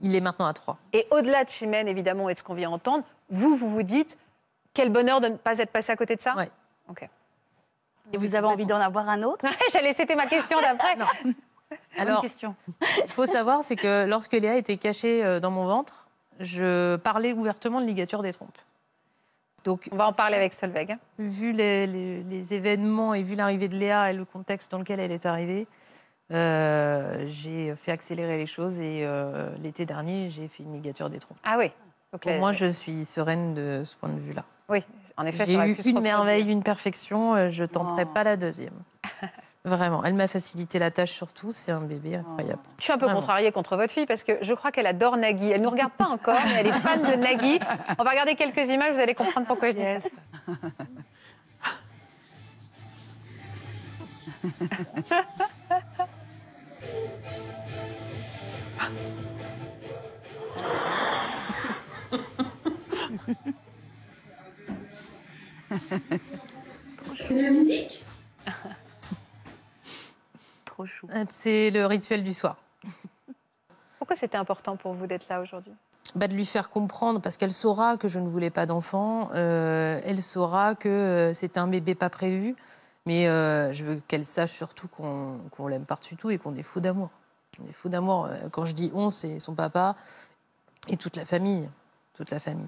il est maintenant à trois. Et au-delà de Chimène, évidemment, et de ce qu'on vient entendre, vous, vous vous dites quel bonheur de ne pas être passé à côté de ça. Oui. Ok. Et vous avez envie d'en avoir un autre J'allais, c'était ma question d'après. Alors, il faut savoir, c'est que lorsque Léa était cachée euh, dans mon ventre, je parlais ouvertement de ligature des trompes. Donc, on va en parler avec Solveig. Vu les, événements et vu l'arrivée de Léa et le contexte dans lequel elle est arrivée, euh, j'ai fait accélérer les choses et euh, l'été dernier, j'ai fait une ligature des trompes. Ah oui. Donc, je suis sereine de ce point de vue-là. Oui, en effet, j'ai eu une merveille, une perfection. Euh, je tenterai oh. pas la deuxième. Vraiment, elle m'a facilité la tâche surtout, c'est un bébé incroyable. Je suis un peu contrariée contre votre fille parce que je crois qu'elle adore Nagui. Elle ne nous regarde pas encore, mais elle est fan de Nagui. On va regarder quelques images, vous allez comprendre pourquoi yes. C'est la musique Trop chou. Euh, c'est le rituel du soir. Pourquoi c'était important pour vous d'être là aujourd'hui bah de lui faire comprendre, parce qu'elle saura que je ne voulais pas d'enfant, euh, elle saura que euh, c'est un bébé pas prévu, mais je veux qu'elle sache surtout qu'on l'aime partout tout et qu'on est fou d'amour. On est fou d'amour. Quand je dis on, c'est son papa et toute la famille. Toute la famille.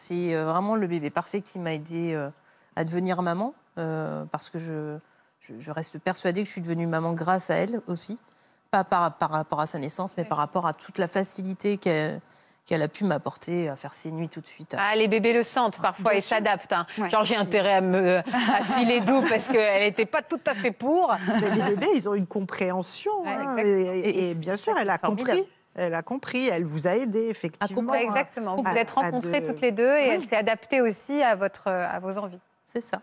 C'est euh, vraiment le bébé parfait qui m'a aidé euh, à devenir maman, euh, parce que je, reste persuadée que je suis devenue maman grâce à elle aussi. Pas par, rapport à sa naissance, mais par rapport à toute la facilité qu'elle a pu m'apporter à faire ses nuits tout de suite. Ah, les bébés le sentent ah, parfois et s'adaptent. Hein. Genre, j'ai intérêt à me filer doux parce qu'elle n'était pas tout à fait pour. les bébés, ils ont une compréhension. Hein, et, bien sûr, elle a compris. Elle a compris, elle vous a aidé, effectivement. exactement. Vous vous êtes rencontrées toutes les deux et elle s'est adaptée aussi à, votre, à vos envies. C'est ça.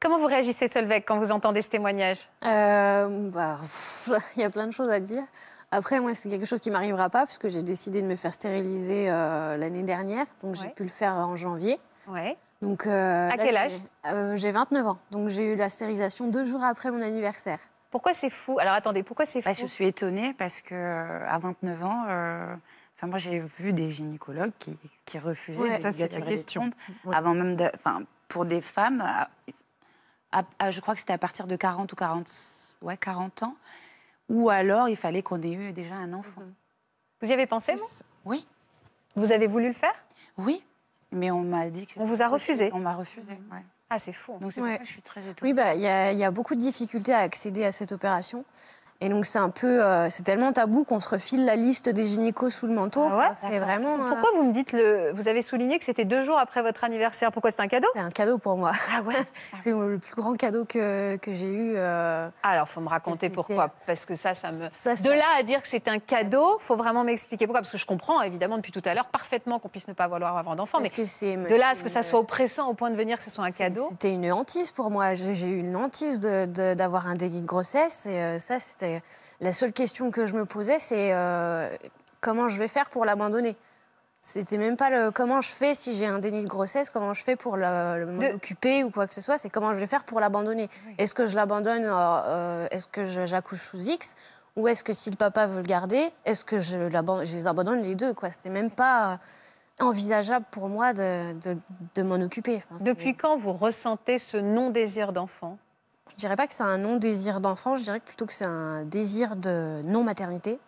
Comment vous réagissez, Solveig, quand vous entendez ce témoignage euh, bah, Il y a plein de choses à dire. Après, moi, c'est quelque chose qui m'arrivera pas puisque j'ai décidé de me faire stériliser euh, l'année dernière. Donc, j'ai pu le faire en janvier. Ouais. Donc, euh, à quel âge J'ai 29 ans. Donc, j'ai eu la stérilisation deux jours après mon anniversaire. Pourquoi c'est fou Alors attendez, pourquoi c'est bah, fou Je suis étonnée parce que euh, à 29 ans, euh, enfin moi j'ai vu des gynécologues qui, refusaient de la question. avant même, de, enfin pour des femmes, je crois que c'était à partir de 40 ou 40, ouais 40 ans, ou alors il fallait qu'on ait eu déjà un enfant. Mhm. Vous y avez pensé Oui. Vous avez voulu le faire Oui, mais on m'a dit que. On vous a refusé. On m'a refusé. Ouais. Ah, c'est fou. Hein. Donc c'est pour ça que je suis très étonnée. Oui, bah, il bah, y, y, a beaucoup de difficultés à accéder à cette opération. Et donc, c'est un peu. Euh, c'est tellement tabou qu'on se refile la liste des gynécos sous le manteau. Ah c'est vraiment. Pourquoi euh, vous me dites. Le... Vous avez souligné que c'était deux jours après votre anniversaire. Pourquoi c'est un cadeau C'est un cadeau pour moi. Ah ouais C'est le plus grand cadeau que, que j'ai eu. Euh... Alors, faut me raconter pourquoi. Parce que ça, ça me. de là à dire que c'est un cadeau, faut vraiment m'expliquer pourquoi. Parce que je comprends, évidemment, depuis tout à l'heure, parfaitement qu'on puisse ne pas vouloir avoir d'enfant. Mais de là à ce que ça soit oppressant au point de venir que ce soit un cadeau. C'était une hantise pour moi. J'ai eu une hantise d'avoir un délit de grossesse. Et euh, ça, c'était la seule question que je me posais, c'est euh, comment je vais faire pour l'abandonner c'était même pas le comment je fais si j'ai un déni de grossesse, comment je fais pour m'en ou quoi que ce soit, c'est comment je vais faire pour l'abandonner. Est-ce que je l'abandonne, euh, euh, est-ce que j'accouche sous X ou est-ce que si le papa veut le garder, est-ce que je, les abandonne les deux quoi C'était même pas envisageable pour moi de, m'en occuper. Depuis quand vous ressentez ce non-désir d'enfant je dirais pas que c'est un non-désir d'enfant, je dirais plutôt que c'est un désir de non-maternité.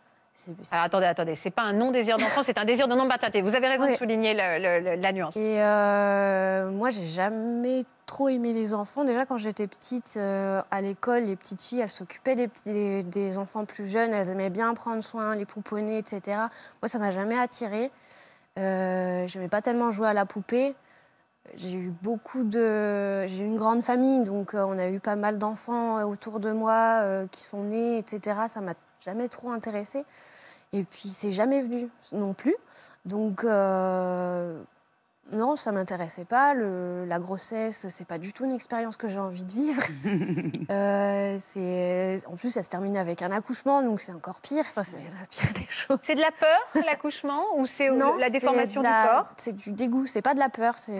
Alors attendez, attendez, c'est pas un non-désir d'enfant, c'est un désir de non-maternité. Vous avez raison de souligner la nuance. Et euh, moi, j'ai jamais trop aimé les enfants. Déjà, quand j'étais petite euh, à l'école, les petites filles, elles s'occupaient des, enfants plus jeunes, elles aimaient bien prendre soin, les pouponner, etc. Moi, ça m'a jamais attirée. Euh, je n'aimais pas tellement jouer à la poupée. J'ai eu beaucoup de. J'ai une grande famille, donc euh, on a eu pas mal d'enfants euh, autour de moi euh, qui sont nés, etc. Ça m'a jamais trop intéressé Et puis, c'est jamais venu non plus. Donc, non, ça m'intéressait pas. la grossesse, c'est pas du tout une expérience que j'ai envie de vivre. Euh, en plus, ça se termine avec un accouchement, donc c'est encore pire. Enfin, c'est la pire des choses. C'est de la peur, l'accouchement, ou c'est la déformation du corps C'est du dégoût. C'est pas de la peur. Ah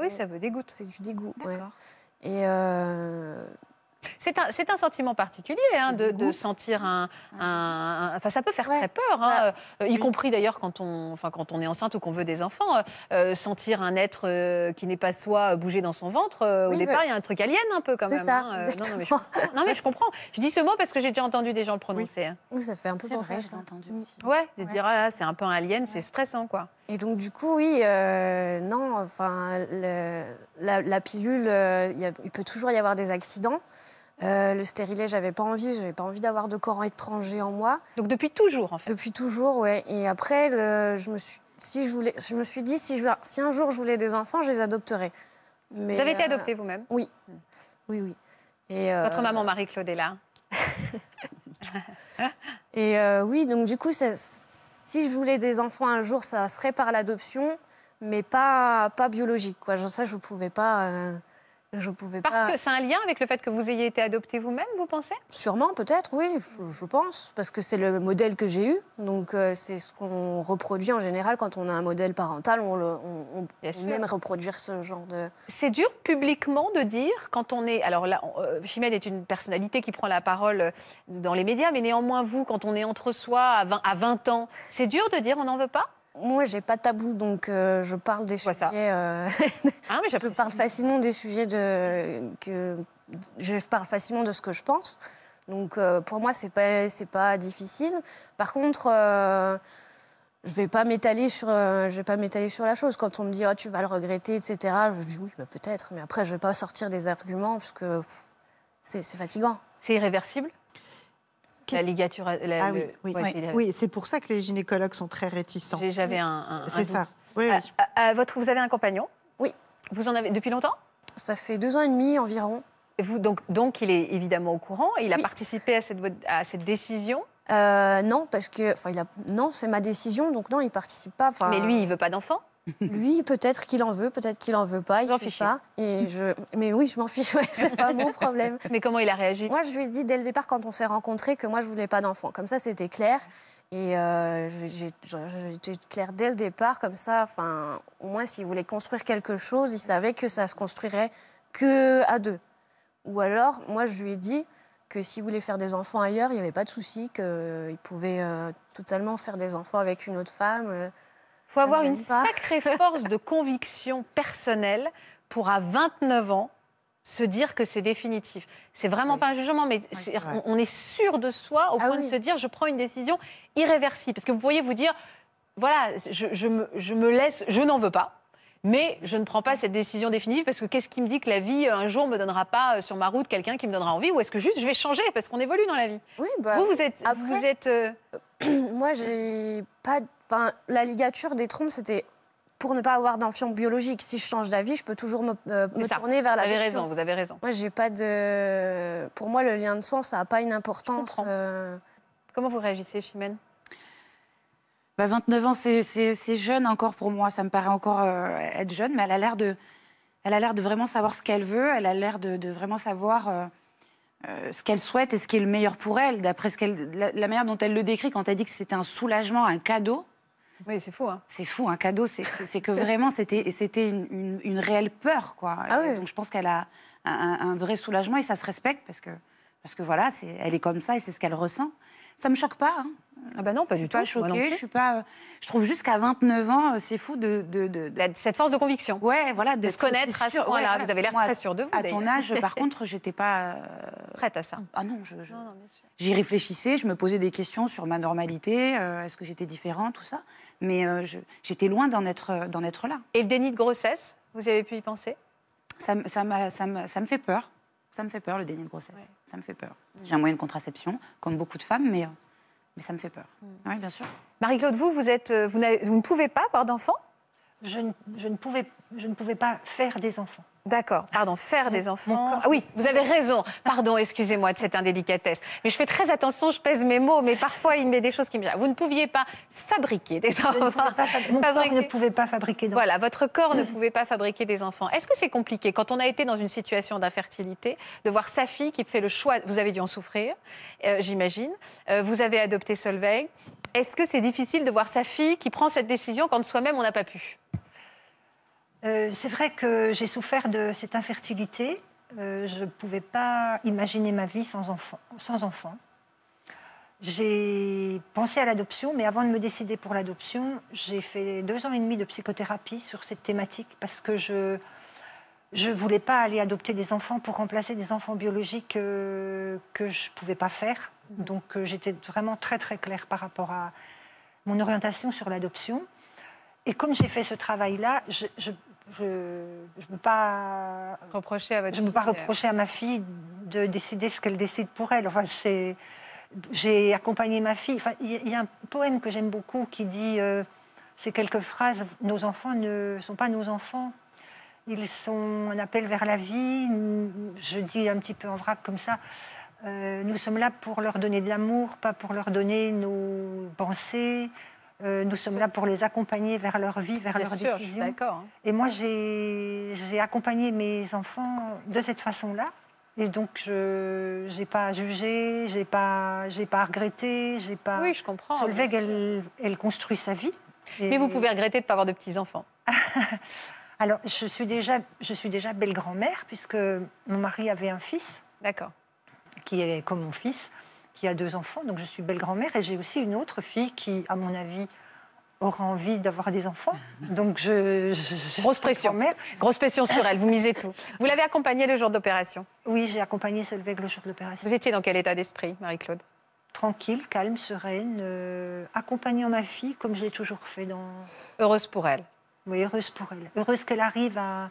oui. ça veut dégoûte. C'est du dégoût. D'accord. Et euh, c'est un, sentiment particulier hein, de, sentir un, Enfin, ça peut faire très peur, hein, ah. euh, y compris d'ailleurs quand on, est enceinte ou qu'on veut des enfants. Euh, euh, sentir un être qui n'est pas soi bouger dans son ventre, au départ, bah. il y a un truc alien un peu quand même. Ça, hein, non, mais je comprends. Je dis ce mot parce que j'ai déjà entendu des gens le prononcer. Oui, ça fait un peu penser, j'ai entendu. Mm. Aussi. Ouais, de dire, ah, c'est un peu un alien, c'est stressant, quoi. Et donc, du coup, oui, euh, non, enfin, la, pilule, euh, il peut toujours y avoir des accidents. Euh, le stérilet, j'avais pas envie, j'avais pas envie d'avoir de corps étranger en moi. Donc, depuis toujours, en fait Depuis toujours, oui. Et après, je, me suis, si je, voulais, je me suis dit, si, un jour je voulais des enfants, je les adopterais. Mais, vous avez été adoptée vous-même Oui. Oui, oui. Et, Votre maman Marie-Claude est là. Et oui, donc, du coup, ça si je voulais des enfants un jour, ça serait par l'adoption, mais pas, pas biologique. Quoi. ça, je ne pouvais pas. Euh, je pouvais Parce que c'est un lien avec le fait que vous ayez été adopté vous-même, vous pensez Sûrement, peut-être, oui, je, pense. Parce que c'est le modèle que j'ai eu. Donc, euh, c'est ce qu'on reproduit en général quand on a un modèle parental. On, le, on, aime reproduire ce genre de. C'est dur publiquement de dire, quand on est. Alors là, euh, Chimène est une personnalité qui prend la parole euh, dans les médias, mais néanmoins, vous, quand on est entre soi à 20, à 20 ans, c'est dur de dire on n'en veut pas moi, j'ai pas tabou, donc euh, je parle des sujets. Euh, ah, mais je parle facilement des sujets de que je parle facilement de ce que je pense. Donc euh, pour moi, c'est pas c'est pas difficile. Par contre, je vais pas m'étaler sur je vais pas m'étaler sur la chose. Quand on me dit oh, tu vas le regretter, etc. Je dis oui, bah, peut-être, mais après je vais pas sortir des arguments parce que c'est fatigant. C'est irréversible. La ligature. ah, oui, c'est pour ça que les gynécologues sont très réticents. J'avais un. c'est ça. Ah, ah, ah, votre, vous avez un compagnon Oui. Vous en avez depuis longtemps Ça fait deux ans et demi environ. vous, donc, donc, il est évidemment au courant. Il a participé à cette, à cette décision euh, Non, parce que. Enfin, il a, non, c'est ma décision, donc non, il participe pas. Mais lui, il veut pas d'enfant lui, peut-être qu'il en veut, peut-être qu'il en veut pas, il sait pas. Mais oui, je m'en fiche, c'est pas mon problème. Mais comment il a réagi Moi, je lui ai dit dès le départ, quand on s'est rencontrés, que moi, je voulais pas d'enfants. Comme ça, c'était clair. Et euh, j'étais claire dès le départ, comme ça, enfin, au moins, s'il voulait construire quelque chose, il savait que ça se construirait que à deux. Ou alors, moi, je lui ai dit que s'il voulait faire des enfants ailleurs, il n'y avait pas de souci, qu'il euh, pouvait euh, totalement faire des enfants avec une autre femme. Euh, il faut avoir une sacrée force de conviction personnelle pour, à 29 ans, se dire que c'est définitif. C'est vraiment pas un jugement, mais on est sûr de soi au ah point de se dire je prends une décision irréversible. Parce que vous pourriez vous dire voilà, je, je, me, laisse, je n'en veux pas. Mais je ne prends pas cette décision définitive parce que qu'est-ce qui me dit que la vie un jour me donnera pas euh, sur ma route quelqu'un qui me donnera envie ou est-ce que juste je vais changer parce qu'on évolue dans la vie. Bah, vous vous êtes, vous êtes. Euh, moi, j'ai pas Enfin, la ligature des trompes, c'était pour ne pas avoir d'enfant biologique. Si je change d'avis, je peux toujours me, euh, tourner vers la. Vous avez raison, vous avez raison. Moi, j'ai pas de. Pour moi, le lien de sang, ça n'a pas une importance. Euh. Comment vous réagissez, Chimène 29 bah, ans, c'est jeune encore pour moi. Ça me paraît encore euh, être jeune, mais elle a l'air de, elle a l'air de vraiment savoir ce qu'elle veut. Elle a l'air de, vraiment savoir. ce qu'elle souhaite et ce qui est le meilleur pour elle, d'après la, la, manière dont elle le décrit quand elle dit que c'était un soulagement, un cadeau. Oui, c'est fou. Hein. C'est fou, un cadeau. C'est que vraiment, c'était une, une, réelle peur, quoi. Ah Donc je pense qu'elle a un, vrai soulagement et ça se respecte parce que, parce que voilà, est, elle est comme ça et c'est ce qu'elle ressent. Ça me choque pas. Hein. Ah bah non, pas du tout. Choquée, je suis pas euh, je trouve juste qu'à 29 ans, euh, c'est fou de, de, cette force de conviction. Ouais, voilà, de, se connaître. vous avez l'air très sûr de vous. À ton âge, par contre, j'étais pas euh, prête à ça. Ah non, je, j'y réfléchissais, je me posais des questions sur ma normalité, est-ce que j'étais différente, tout ça. Mais euh, j'étais loin euh, d'en être, là. Et le déni de grossesse, vous avez pu y penser ça, ça, me fait peur. Ça me fait peur, le déni de grossesse. Ça me fait peur. J'ai un moyen de contraception, comme beaucoup de femmes, mais, euh, ça me fait peur. Mm. Oui, bien sûr. Marie-Claude, vous, vous, êtes, ne pouvez pas avoir d'enfants je ne pouvais pas faire des enfants. D'accord, pardon, faire des enfants. Ah oui, vous avez raison. Pardon, excusez-moi de cette indélicatesse. Mais je fais très attention, je pèse mes mots, mais parfois il met des choses qui me vous ne pouviez pas fabriquer des enfants. Vous ne pouvait pas fabriquer Voilà, votre corps ne pouvait pas fabriquer des enfants. Est-ce que c'est compliqué quand on a été dans une situation d'infertilité de voir sa fille qui fait le choix Vous avez dû en souffrir, euh, j'imagine. Euh, vous avez adopté Solveig. Est-ce que c'est difficile de voir sa fille qui prend cette décision quand soi-même on n'a pas pu euh, c'est vrai que j'ai souffert de cette infertilité. Euh, je ne pouvais pas imaginer ma vie sans enfant. Sans J'ai pensé à l'adoption, mais avant de me décider pour l'adoption, j'ai fait deux ans et demi de psychothérapie sur cette thématique parce que je je voulais pas aller adopter des enfants pour remplacer des enfants biologiques euh, que je ne pouvais pas faire. Donc j'étais vraiment très très claire par rapport à mon orientation sur l'adoption. Et comme j'ai fait ce travail-là, je, je, je ne peux pas reprocher à, je pas reprocher à euh. ma fille de décider ce qu'elle décide pour elle. Enfin, c'est j'ai accompagné ma fille. il y, a un poème que j'aime beaucoup qui dit euh, ces quelques phrases nos enfants ne sont pas nos enfants. Ils sont un appel vers la vie. Je dis un petit peu en vrac comme ça. Euh, nous sommes là pour leur donner de l'amour, pas pour leur donner nos pensées, euh, nous sommes là pour les accompagner vers leur vie, vers leurs décisions. Hein. Et moi, j'ai accompagné mes enfants de cette façon-là. Et donc, je n'ai pas jugé, j'ai pas, pas regretté, j'ai pas. Oui, je comprends. Solveig, elle, elle, construit sa vie. Mais vous pouvez regretter de ne pas avoir de petits enfants. Alors, je suis déjà, je suis déjà belle grand-mère puisque mon mari avait un fils. D'accord. Qui est comme mon fils qui a deux enfants, donc je suis belle-grand-mère, et j'ai aussi une autre fille qui, à mon avis, aura envie d'avoir des enfants. Mhm. Donc je, grosse pression, mère. grosse pression sur elle. Vous misez tout. Vous l'avez accompagnée le jour d'opération. Oui, j'ai accompagné Solveig le jour de l'opération. Vous étiez dans quel état d'esprit, Marie-Claude Tranquille, calme, sereine, euh, accompagnant ma fille comme je l'ai toujours fait. Dans... Heureuse pour elle. Oui, heureuse pour elle. Heureuse qu'elle arrive à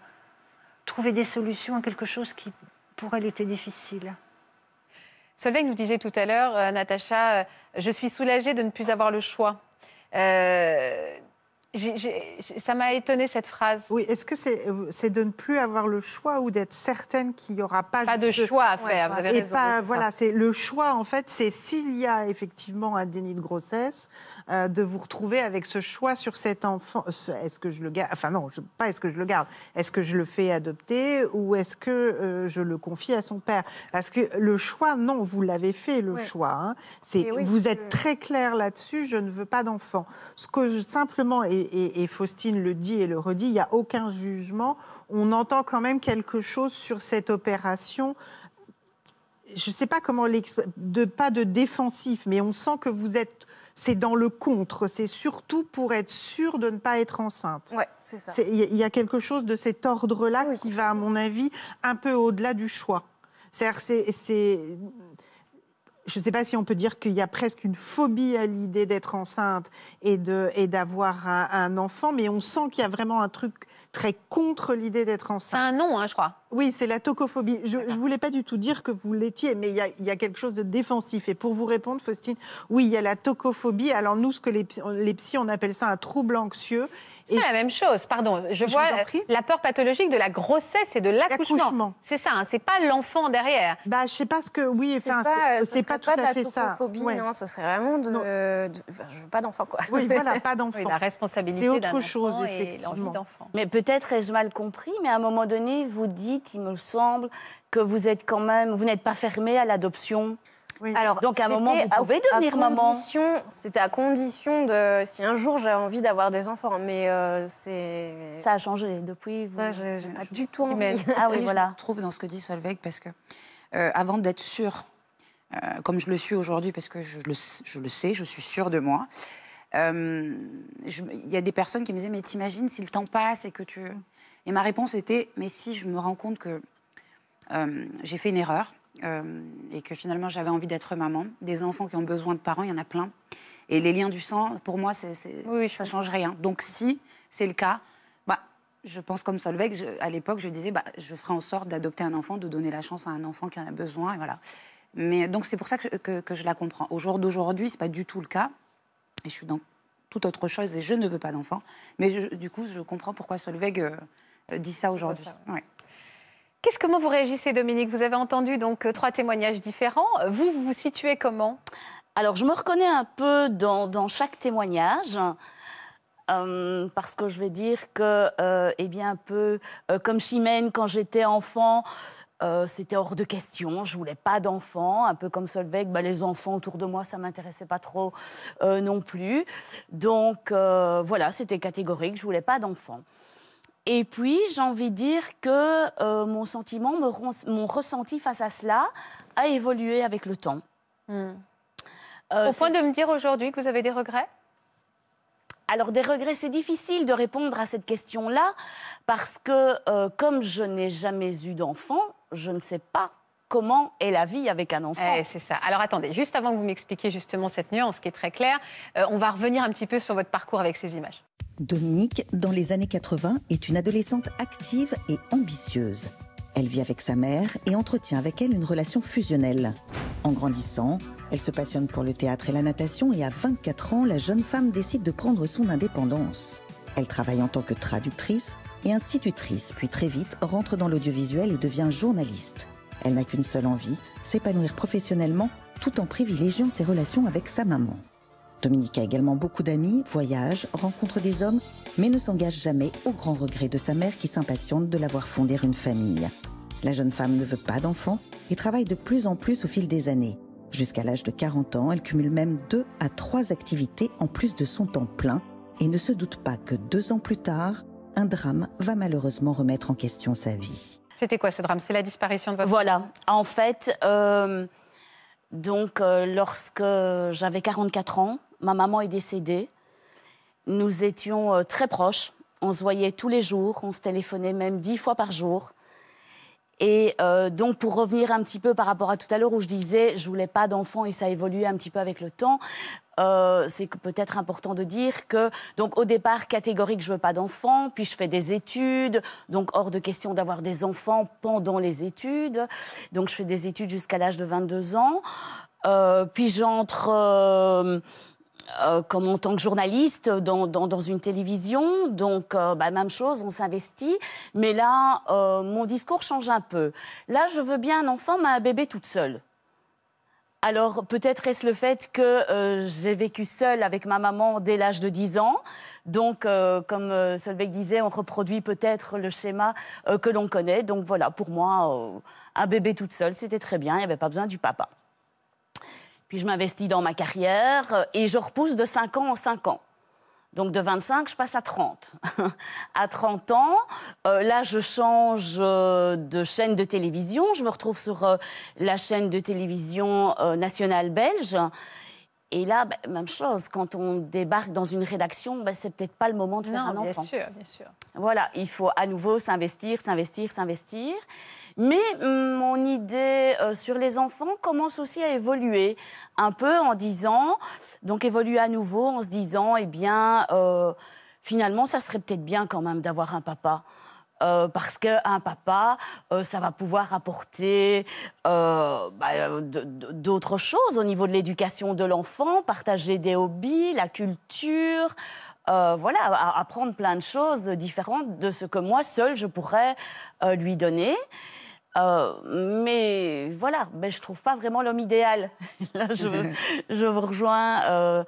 trouver des solutions à quelque chose qui, pour elle, était difficile. Solveig nous disait tout à l'heure, euh, Natacha, euh, je suis soulagée de ne plus avoir le choix. Euh, ça m'a étonné cette phrase. Oui, est-ce que c'est de ne plus avoir le choix ou d'être certaine qu'il n'y aura pas, pas de choix à faire Vous avez raison. Pas, voilà, c'est le choix en fait, c'est s'il y a effectivement un déni de grossesse, euh, de vous retrouver avec ce choix sur cet enfant. Est-ce que je le garde Enfin non, je, pas est-ce que je le garde. Est-ce que je le fais adopter ou est-ce que euh, je le confie à son père Parce que le choix, non, vous l'avez fait le choix. Hein. C'est vous êtes très clair là-dessus. Je ne veux pas d'enfant. Ce que je, simplement et, Faustine le dit et le redit, il n'y a aucun jugement. On entend quand même quelque chose sur cette opération. Je ne sais pas comment l'exprimer, pas de défensif, mais on sent que vous êtes c'est dans le contre. C'est surtout pour être sûr de ne pas être enceinte. Ouais, c'est ça. Il y a quelque chose de cet ordre-là qui va, à mon avis, un peu au-delà du choix. C'est-à-dire, c'est je ne sais pas si on peut dire qu'il y a presque une phobie à l'idée d'être enceinte et d'avoir un, enfant, mais on sent qu'il y a vraiment un truc très contre l'idée d'être enceinte. C'est un nom, hein, je crois. Oui, c'est la tocophobie. Je ne voulais pas du tout dire que vous l'étiez, mais il y, a quelque chose de défensif. Et pour vous répondre, Faustine, oui, il y a la tocophobie. Alors nous, ce que les, les psys, on appelle ça un trouble anxieux. C'est la même chose, pardon. Je, vois la peur pathologique de la grossesse et de l'accouchement. C'est ça, hein, c'est pas l'enfant derrière. Bah, je sais pas ce que... Oui, c'est pas, pas, tout pas à fait ça. tocophobie, non, ce serait vraiment de... Je ne je veux pas d'enfant, quoi. Oui, voilà, pas d'enfant. la responsabilité C'est autre chose, d'enfant. Mais peut-être ai-je mal compris, mais à un moment donné, vous dites il me semble, que vous êtes quand même, vous n'êtes pas fermé à l'adoption. Oui. Alors, Donc à un moment, vous pouvez devenir maman. C'était à condition de, si un jour j'ai envie d'avoir des enfants, mais euh, c'est. Ça a changé depuis. Vous... j'ai pas du tout envie. Ah oui, voilà. Je trouve dans ce que dit Solveig parce que euh, avant d'être sûre, euh, comme je le suis aujourd'hui, parce que je, le, je, le, sais, je suis sûre de moi. Il y a des personnes qui me disaient mais t'imagines si le temps passe et que tu et ma réponse était, mais si je me rends compte que euh, j'ai fait une erreur euh, et que finalement j'avais envie d'être maman, des enfants qui ont besoin de parents, il y en a plein. Et les liens du sang, pour moi, ça ne change rien. Donc si c'est le cas, bah, je pense comme Solveig, à l'époque, je disais, bah, je ferai en sorte d'adopter un enfant, de donner la chance à un enfant qui en a besoin. Et voilà. Mais donc c'est pour ça que je, la comprends. Au jour d'aujourd'hui, c'est pas du tout le cas. Et je suis dans toute autre chose et je ne veux pas d'enfant. Mais du coup, je comprends pourquoi Solveig... Euh, dit ça aujourd'hui. Qu'est-ce que vous réagissez, Dominique Vous avez entendu donc euh, trois témoignages différents. Vous, vous vous situez comment Alors, je me reconnais un peu dans, chaque témoignage. Euh, parce que je vais dire que, euh, eh bien, un peu comme Chimène, quand j'étais enfant, c'était hors de question. Je voulais pas d'enfants, un peu comme Solveig. Bah, les enfants autour de moi, ça m'intéressait pas trop non plus. Donc, voilà, c'était catégorique. Je voulais pas d'enfants. Et puis, j'ai envie de dire que euh, mon sentiment, mon ressenti face à cela a évolué avec le temps. Hmm. Euh, Au point de me dire aujourd'hui que vous avez des regrets alors des regrets, c'est difficile de répondre à cette question-là parce que euh, comme je n'ai jamais eu d'enfant, je ne sais pas comment est la vie avec un enfant. Eh, c'est ça. Alors attendez, juste avant que vous m'expliquiez justement cette nuance qui est très claire, euh, on va revenir un petit peu sur votre parcours avec ces images. Dominique, dans les années 80, est une adolescente active et ambitieuse. Elle vit avec sa mère et entretient avec elle une relation fusionnelle. En grandissant, elle se passionne pour le théâtre et la natation et à 24 ans, la jeune femme décide de prendre son indépendance. Elle travaille en tant que traductrice et institutrice, puis très vite rentre dans l'audiovisuel et devient journaliste. Elle n'a qu'une seule envie, s'épanouir professionnellement tout en privilégiant ses relations avec sa maman. Dominique a également beaucoup d'amis, voyage, rencontre des hommes, mais ne s'engage jamais au grand regret de sa mère qui s'impatiente de l'avoir fonder une famille. La jeune femme ne veut pas d'enfants et travaille de plus en plus au fil des années. Jusqu'à l'âge de 40 ans, elle cumule même deux à trois activités en plus de son temps plein et ne se doute pas que deux ans plus tard, un drame va malheureusement remettre en question sa vie. C'était quoi ce drame C'est la disparition de votre Voilà. En fait, euh, donc, euh, lorsque j'avais 44 ans, ma maman est décédée. Nous étions euh, très proches. On se voyait tous les jours. On se téléphonait même dix fois par jour. Et euh, donc, pour revenir un petit peu par rapport à tout à l'heure où je disais, je voulais pas d'enfants et ça évolue un petit peu avec le temps. Euh, c'est peut-être important de dire que, donc, au départ, catégorique, je veux pas d'enfants, puis je fais des études, donc hors de question d'avoir des enfants pendant les études. Donc, je fais des études jusqu'à l'âge de 22 ans. Euh, puis j'entre euh, euh, comme en tant que journaliste dans, une télévision. Donc, euh, bah, même chose, on s'investit. Mais là, euh, mon discours change un peu. Là, je veux bien un enfant, mais un bébé toute seule. Alors peut-être est-ce le fait que j'ai vécu seule avec ma maman dès l'âge de 10 ans. Donc comme Solveig disait, on reproduit peut-être le schéma que l'on connaît. Donc voilà, pour moi, un bébé toute seule, c'était très bien, il n'y avait pas besoin du papa. Puis je m'investis dans ma carrière euh, et je repousse de 5 ans en 5 ans. Donc de 25, je passe à 30. à 30 ans, euh, là, je change euh, de chaîne de télévision. Je me retrouve sur la chaîne de télévision nationale belge. Et là, bah, même chose, quand on débarque dans une rédaction, ce bah, c'est peut-être pas le moment de faire un enfant. Bien sûr, bien sûr. Voilà, il faut à nouveau s'investir, s'investir, s'investir. Mais mon idée euh, sur les enfants commence aussi à évoluer un peu en disant, donc évolue à nouveau en se disant, eh bien, euh, finalement, ça serait peut-être bien quand même d'avoir un papa. Euh, parce parce qu'un papa, ça va pouvoir apporter bah, d'autres choses au niveau de l'éducation de l'enfant, partager des hobbies, la culture, voilà, apprendre plein de choses différentes de ce que moi seule je pourrais lui donner. Euh, mais voilà, ben, je ne trouve pas vraiment l'homme idéal. je, vous rejoins. Euh,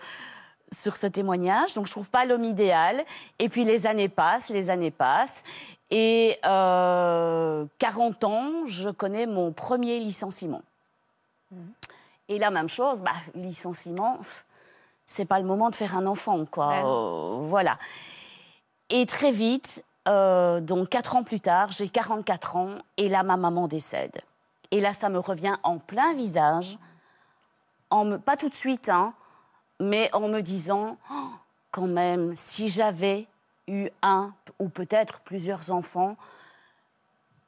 sur ce témoignage, donc je trouve pas l'homme idéal. Et puis les années passent, les années passent, et euh, 40 ans, je connais mon premier licenciement. Et la même chose, bah, licenciement, c'est pas le moment de faire un enfant, quoi. Ben euh, voilà. Et très vite, euh, donc, quatre ans plus tard, j'ai 44 ans et là, ma maman décède. Et là, ça me revient en plein visage, en me, pas tout de suite, hein, mais en me disant, oh, quand même, si j'avais eu un ou peut-être plusieurs enfants,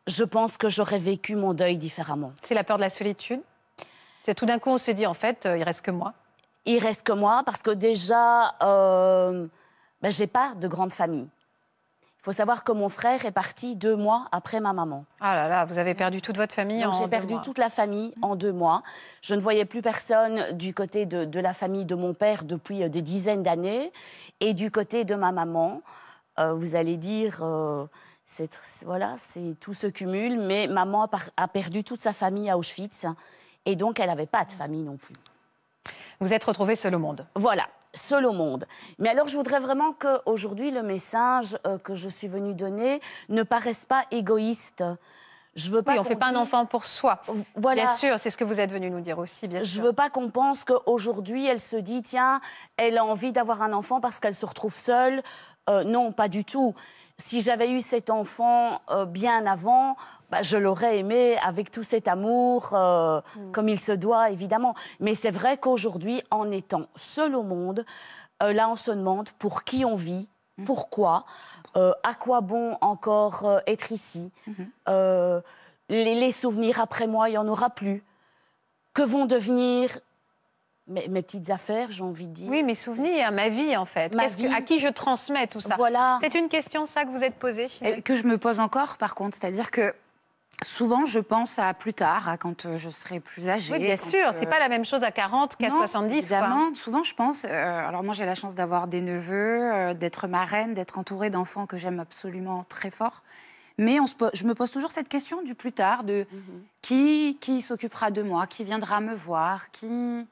je pense que j'aurais vécu mon deuil différemment. C'est la peur de la solitude C'est tout d'un coup, on se dit, en fait, il euh, il reste que moi Il reste que moi parce que déjà, euh, ben, j'ai pas de grande famille faut savoir que mon frère est parti deux mois après ma maman. Ah là là, vous avez perdu toute votre famille deux en J'ai perdu toute la famille en deux mois. Je ne voyais plus personne du côté de, la famille de mon père depuis euh, des dizaines d'années. Et du côté de ma maman, euh, vous allez dire... Euh, voilà, c'est tout se cumule, mais maman a, a perdu toute sa famille à Auschwitz et donc elle n'avait pas de famille non plus. Vous êtes retrouvée seule au monde. Voilà, seul au monde. Mais alors, je voudrais vraiment qu'aujourd'hui, le message euh, que je suis venue donner ne paraisse pas égoïste. Je veux pas on ne fait pas un enfant pour soi. Voilà. Bien sûr, c'est ce que vous êtes venu nous dire aussi. Je ne veux pas qu'on pense qu'aujourd'hui, elle se dit, tiens, elle a envie d'avoir un enfant parce qu'elle se retrouve seule. Euh, non, pas du tout si j'avais eu cet enfant euh, bien avant, bah, je l'aurais aimé avec tout cet amour, euh, mm. comme il se doit, évidemment. Mais c'est vrai qu'aujourd'hui, en étant seul au monde, euh, là, on se demande pour qui on vit, mm. pourquoi, à quoi bon encore être ici. Mm-hmm. Les, les, souvenirs après moi, il n'y en aura plus. Que vont devenir mes, petites affaires, j'ai envie de dire. Oui, mes souvenirs, ma vie en fait. à qui je transmets tout ça Voilà. C'est une question, ça, que vous êtes posée Que je me pose encore, par contre. C'est-à-dire que Souvent, je pense à plus tard, à quand euh, je serai plus âgée. Oui, bien sûr, euh, c'est pas la même chose à 40 qu'à 70. Évidemment, souvent, je pense. Euh, alors, moi, j'ai la chance d'avoir des neveux, d'être marraine, d'être entourée d'enfants que j'aime absolument très fort. Mais on je me pose toujours cette question du plus tard, de mhm. qui, qui s'occupera de moi, qui viendra me voir, qui,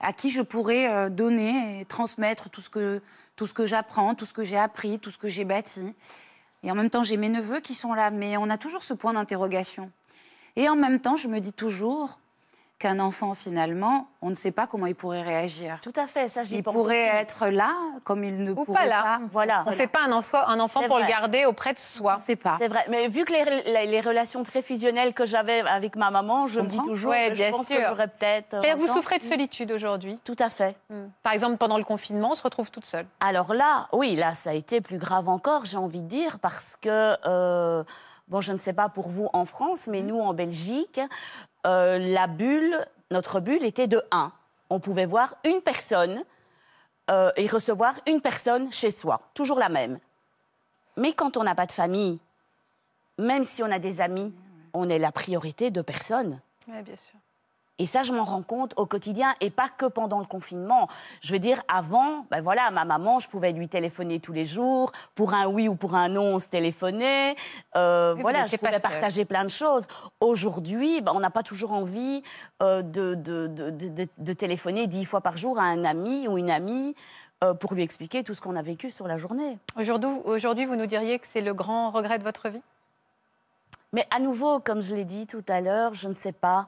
à qui je pourrais euh, donner et transmettre tout ce que, tout ce que j'apprends, tout ce que j'ai appris, tout ce que j'ai bâti. Et en même temps, j'ai mes neveux qui sont là, mais on a toujours ce point d'interrogation. Et en même temps, je me dis toujours, qu'un enfant, finalement, on ne sait pas comment il pourrait réagir. Tout à fait, ça Il pourrait être là, comme il ne pourrait pas là. voilà. On ne fait pas un, enfant, pour le garder auprès de soi. C'est pas. C'est vrai. Mais vu que les, relations très fusionnelles que j'avais avec ma maman, je me dis toujours que bien je pense sûr. que j'aurais peut-être. Euh, vous souffrez de solitude aujourd'hui Tout à fait. Hmm. Par exemple, pendant le confinement, on se retrouve toute seule. Alors là, oui, là, ça a été plus grave encore, j'ai envie de dire, parce que. Euh, bon, je ne sais pas pour vous en France, mais hmm. nous en Belgique, euh, la bulle, notre bulle était de 1. On pouvait voir une personne euh, et recevoir une personne chez soi, toujours la même. Mais quand on n'a pas de famille, même si on a des amis, on est la priorité de personne. Oui, bien sûr. Et ça, je m'en rends compte au quotidien et pas que pendant le confinement. Je veux dire, avant, ben voilà, ma maman, je pouvais lui téléphoner tous les jours. Pour un oui ou pour un non, on se téléphonait. Euh, voilà, je pouvais partager plein de choses. Aujourd'hui, ben, on n'a pas toujours envie euh, de, de, de, de, téléphoner dix fois par jour à un ami ou une amie euh, pour lui expliquer tout ce qu'on a vécu sur la journée. Aujourd'hui, aujourd'hui, vous nous diriez que c'est le grand regret de votre vie mais à nouveau, comme je l'ai dit tout à l'heure, je ne sais pas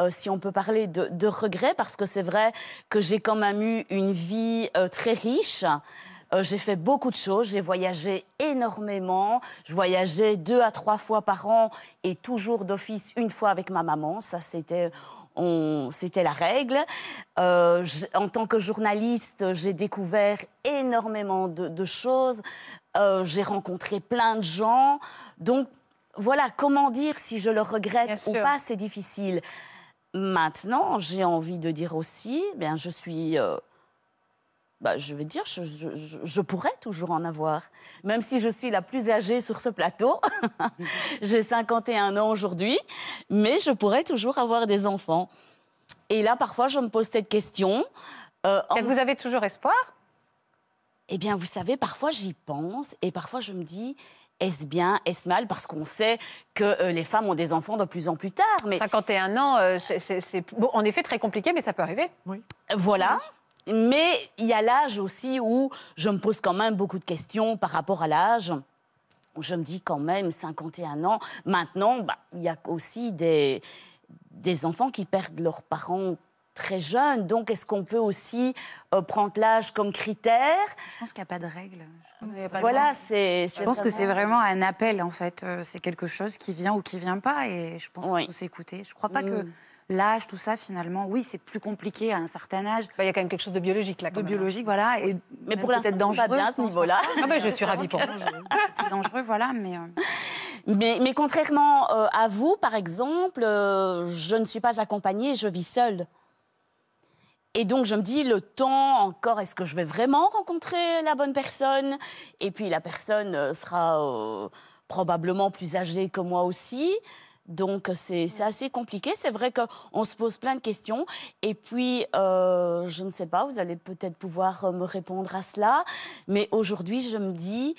euh, si on peut parler de, de regret, parce que c'est vrai que j'ai quand même eu une vie euh, très riche. Euh, j'ai fait beaucoup de choses, j'ai voyagé énormément. Je voyageais deux à trois fois par an et toujours d'office une fois avec ma maman. Ça, c'était c'était la règle. en tant que journaliste, j'ai découvert énormément de, choses. j'ai rencontré plein de gens. Donc, voilà, comment dire si je le regrette ou pas, c'est difficile. Maintenant, j'ai envie de dire aussi, eh bien, je suis. Euh, bah, je vais dire, je, pourrais toujours en avoir. Même si je suis la plus âgée sur ce plateau, j'ai 51 ans aujourd'hui, mais je pourrais toujours avoir des enfants. Et là, parfois, je me pose cette question. Euh, vous avez toujours espoir Eh bien, vous savez, parfois j'y pense et parfois je me dis, est-ce bien, est-ce mal Parce qu'on sait que euh, les femmes ont des enfants de plus en plus tard. Mais... 51 ans, euh, c'est en effet très compliqué, mais ça peut arriver. Voilà. Mais il y a l'âge aussi où je me pose quand même beaucoup de questions par rapport à l'âge. Je me dis quand même 51 ans. Maintenant, bah, il y a aussi des, des enfants qui perdent leurs parents très jeune. Donc, est-ce qu'on peut aussi euh, prendre l'âge comme critère Je pense qu'il n'y a pas de règle. Voilà, c'est. Je pense que c'est vraiment... un appel, en fait. Euh, c'est quelque chose qui vient ou qui vient pas. Et je pense qu'on qu'il faut s'écouter. Je ne crois pas que mm. l'âge, tout ça, finalement, oui, c'est plus compliqué à un certain âge. Bah, il y a quand même quelque chose de biologique là. de hein. biologique, voilà. Et mais pour peut-être dangereux. Pas ce niveau-là. Ah, bah, je suis ravie pour. c'est dangereux, voilà, mais. Euh. Mais, contrairement à vous, par exemple, je ne suis pas accompagnée, je vis seule. Et donc, je me dis, le temps encore, est-ce que je vais vraiment rencontrer la bonne personne Et puis, la personne euh, sera euh, probablement plus âgée que moi aussi. Donc, c'est assez compliqué. C'est vrai qu'on se pose plein de questions. Et puis, euh, je ne sais pas, vous allez peut-être pouvoir me répondre à cela. Mais aujourd'hui, je me dis,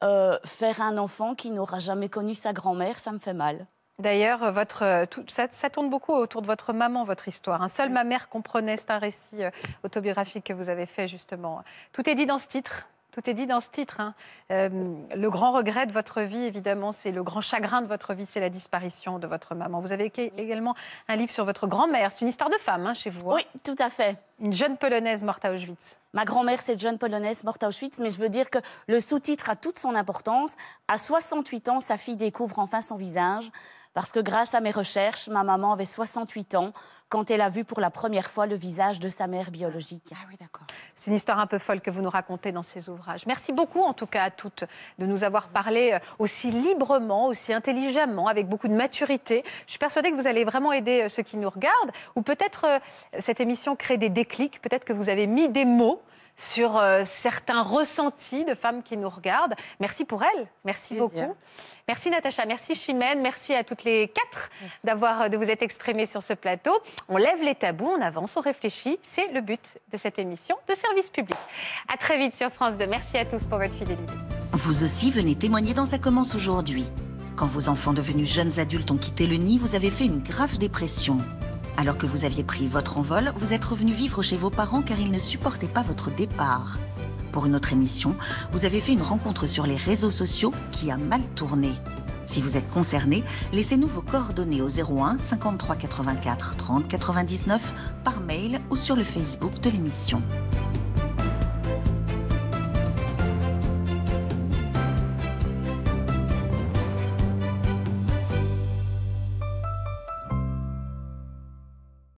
faire un enfant qui n'aura jamais connu sa grand-mère, ça me fait mal. D'ailleurs, euh, euh, ça, tourne beaucoup autour de votre maman, votre histoire. Hein. Seule ma mère comprenait, c'est un récit euh, autobiographique que vous avez fait justement. Tout est dit dans ce titre. Tout est dit dans ce titre. Hein. le grand regret de votre vie, évidemment, c'est le grand chagrin de votre vie, c'est la disparition de votre maman. Vous avez également un livre sur votre grand-mère. C'est une histoire de femme hein, chez vous. Oui, tout à fait. Une jeune Polonaise morte à Auschwitz. Ma grand-mère, c'est une jeune Polonaise morte à Auschwitz, mais je veux dire que le sous-titre a toute son importance. À 68 ans, sa fille découvre enfin son visage parce que grâce à mes recherches, ma maman avait 68 ans quand elle a vu pour la première fois le visage de sa mère biologique. Ah d'accord. C'est une histoire un peu folle que vous nous racontez dans ces ouvrages. Merci beaucoup, en tout cas, à toutes, de nous avoir parlé euh, aussi librement, aussi intelligemment, avec beaucoup de maturité. Je suis persuadée que vous allez vraiment aider euh, ceux qui nous regardent, ou peut-être euh, cette émission crée des déclics, peut-être que vous avez mis des mots sur euh, certains ressentis de femmes qui nous regardent. Merci pour elles. Merci beaucoup. Merci Natacha, merci Chimène, merci à toutes les quatre d'avoir euh, de vous être exprimées sur ce plateau. On lève les tabous, on avance, on réfléchit. C'est le but de cette émission de service public. À très vite sur France 2. Merci à tous pour votre fidélité. Vous aussi venez témoigner dans sa commence aujourd'hui. Quand vos enfants devenus jeunes adultes ont quitté le nid, vous avez fait une grave dépression. Alors que vous aviez pris votre envol, vous êtes revenu vivre chez vos parents car ils ne supportaient pas votre départ. Pour une autre émission, vous avez fait une rencontre sur les réseaux sociaux qui a mal tourné. Si vous êtes concerné, laissez-nous vos coordonnées au 01 53 84 30 99 par mail ou sur le Facebook de l'émission.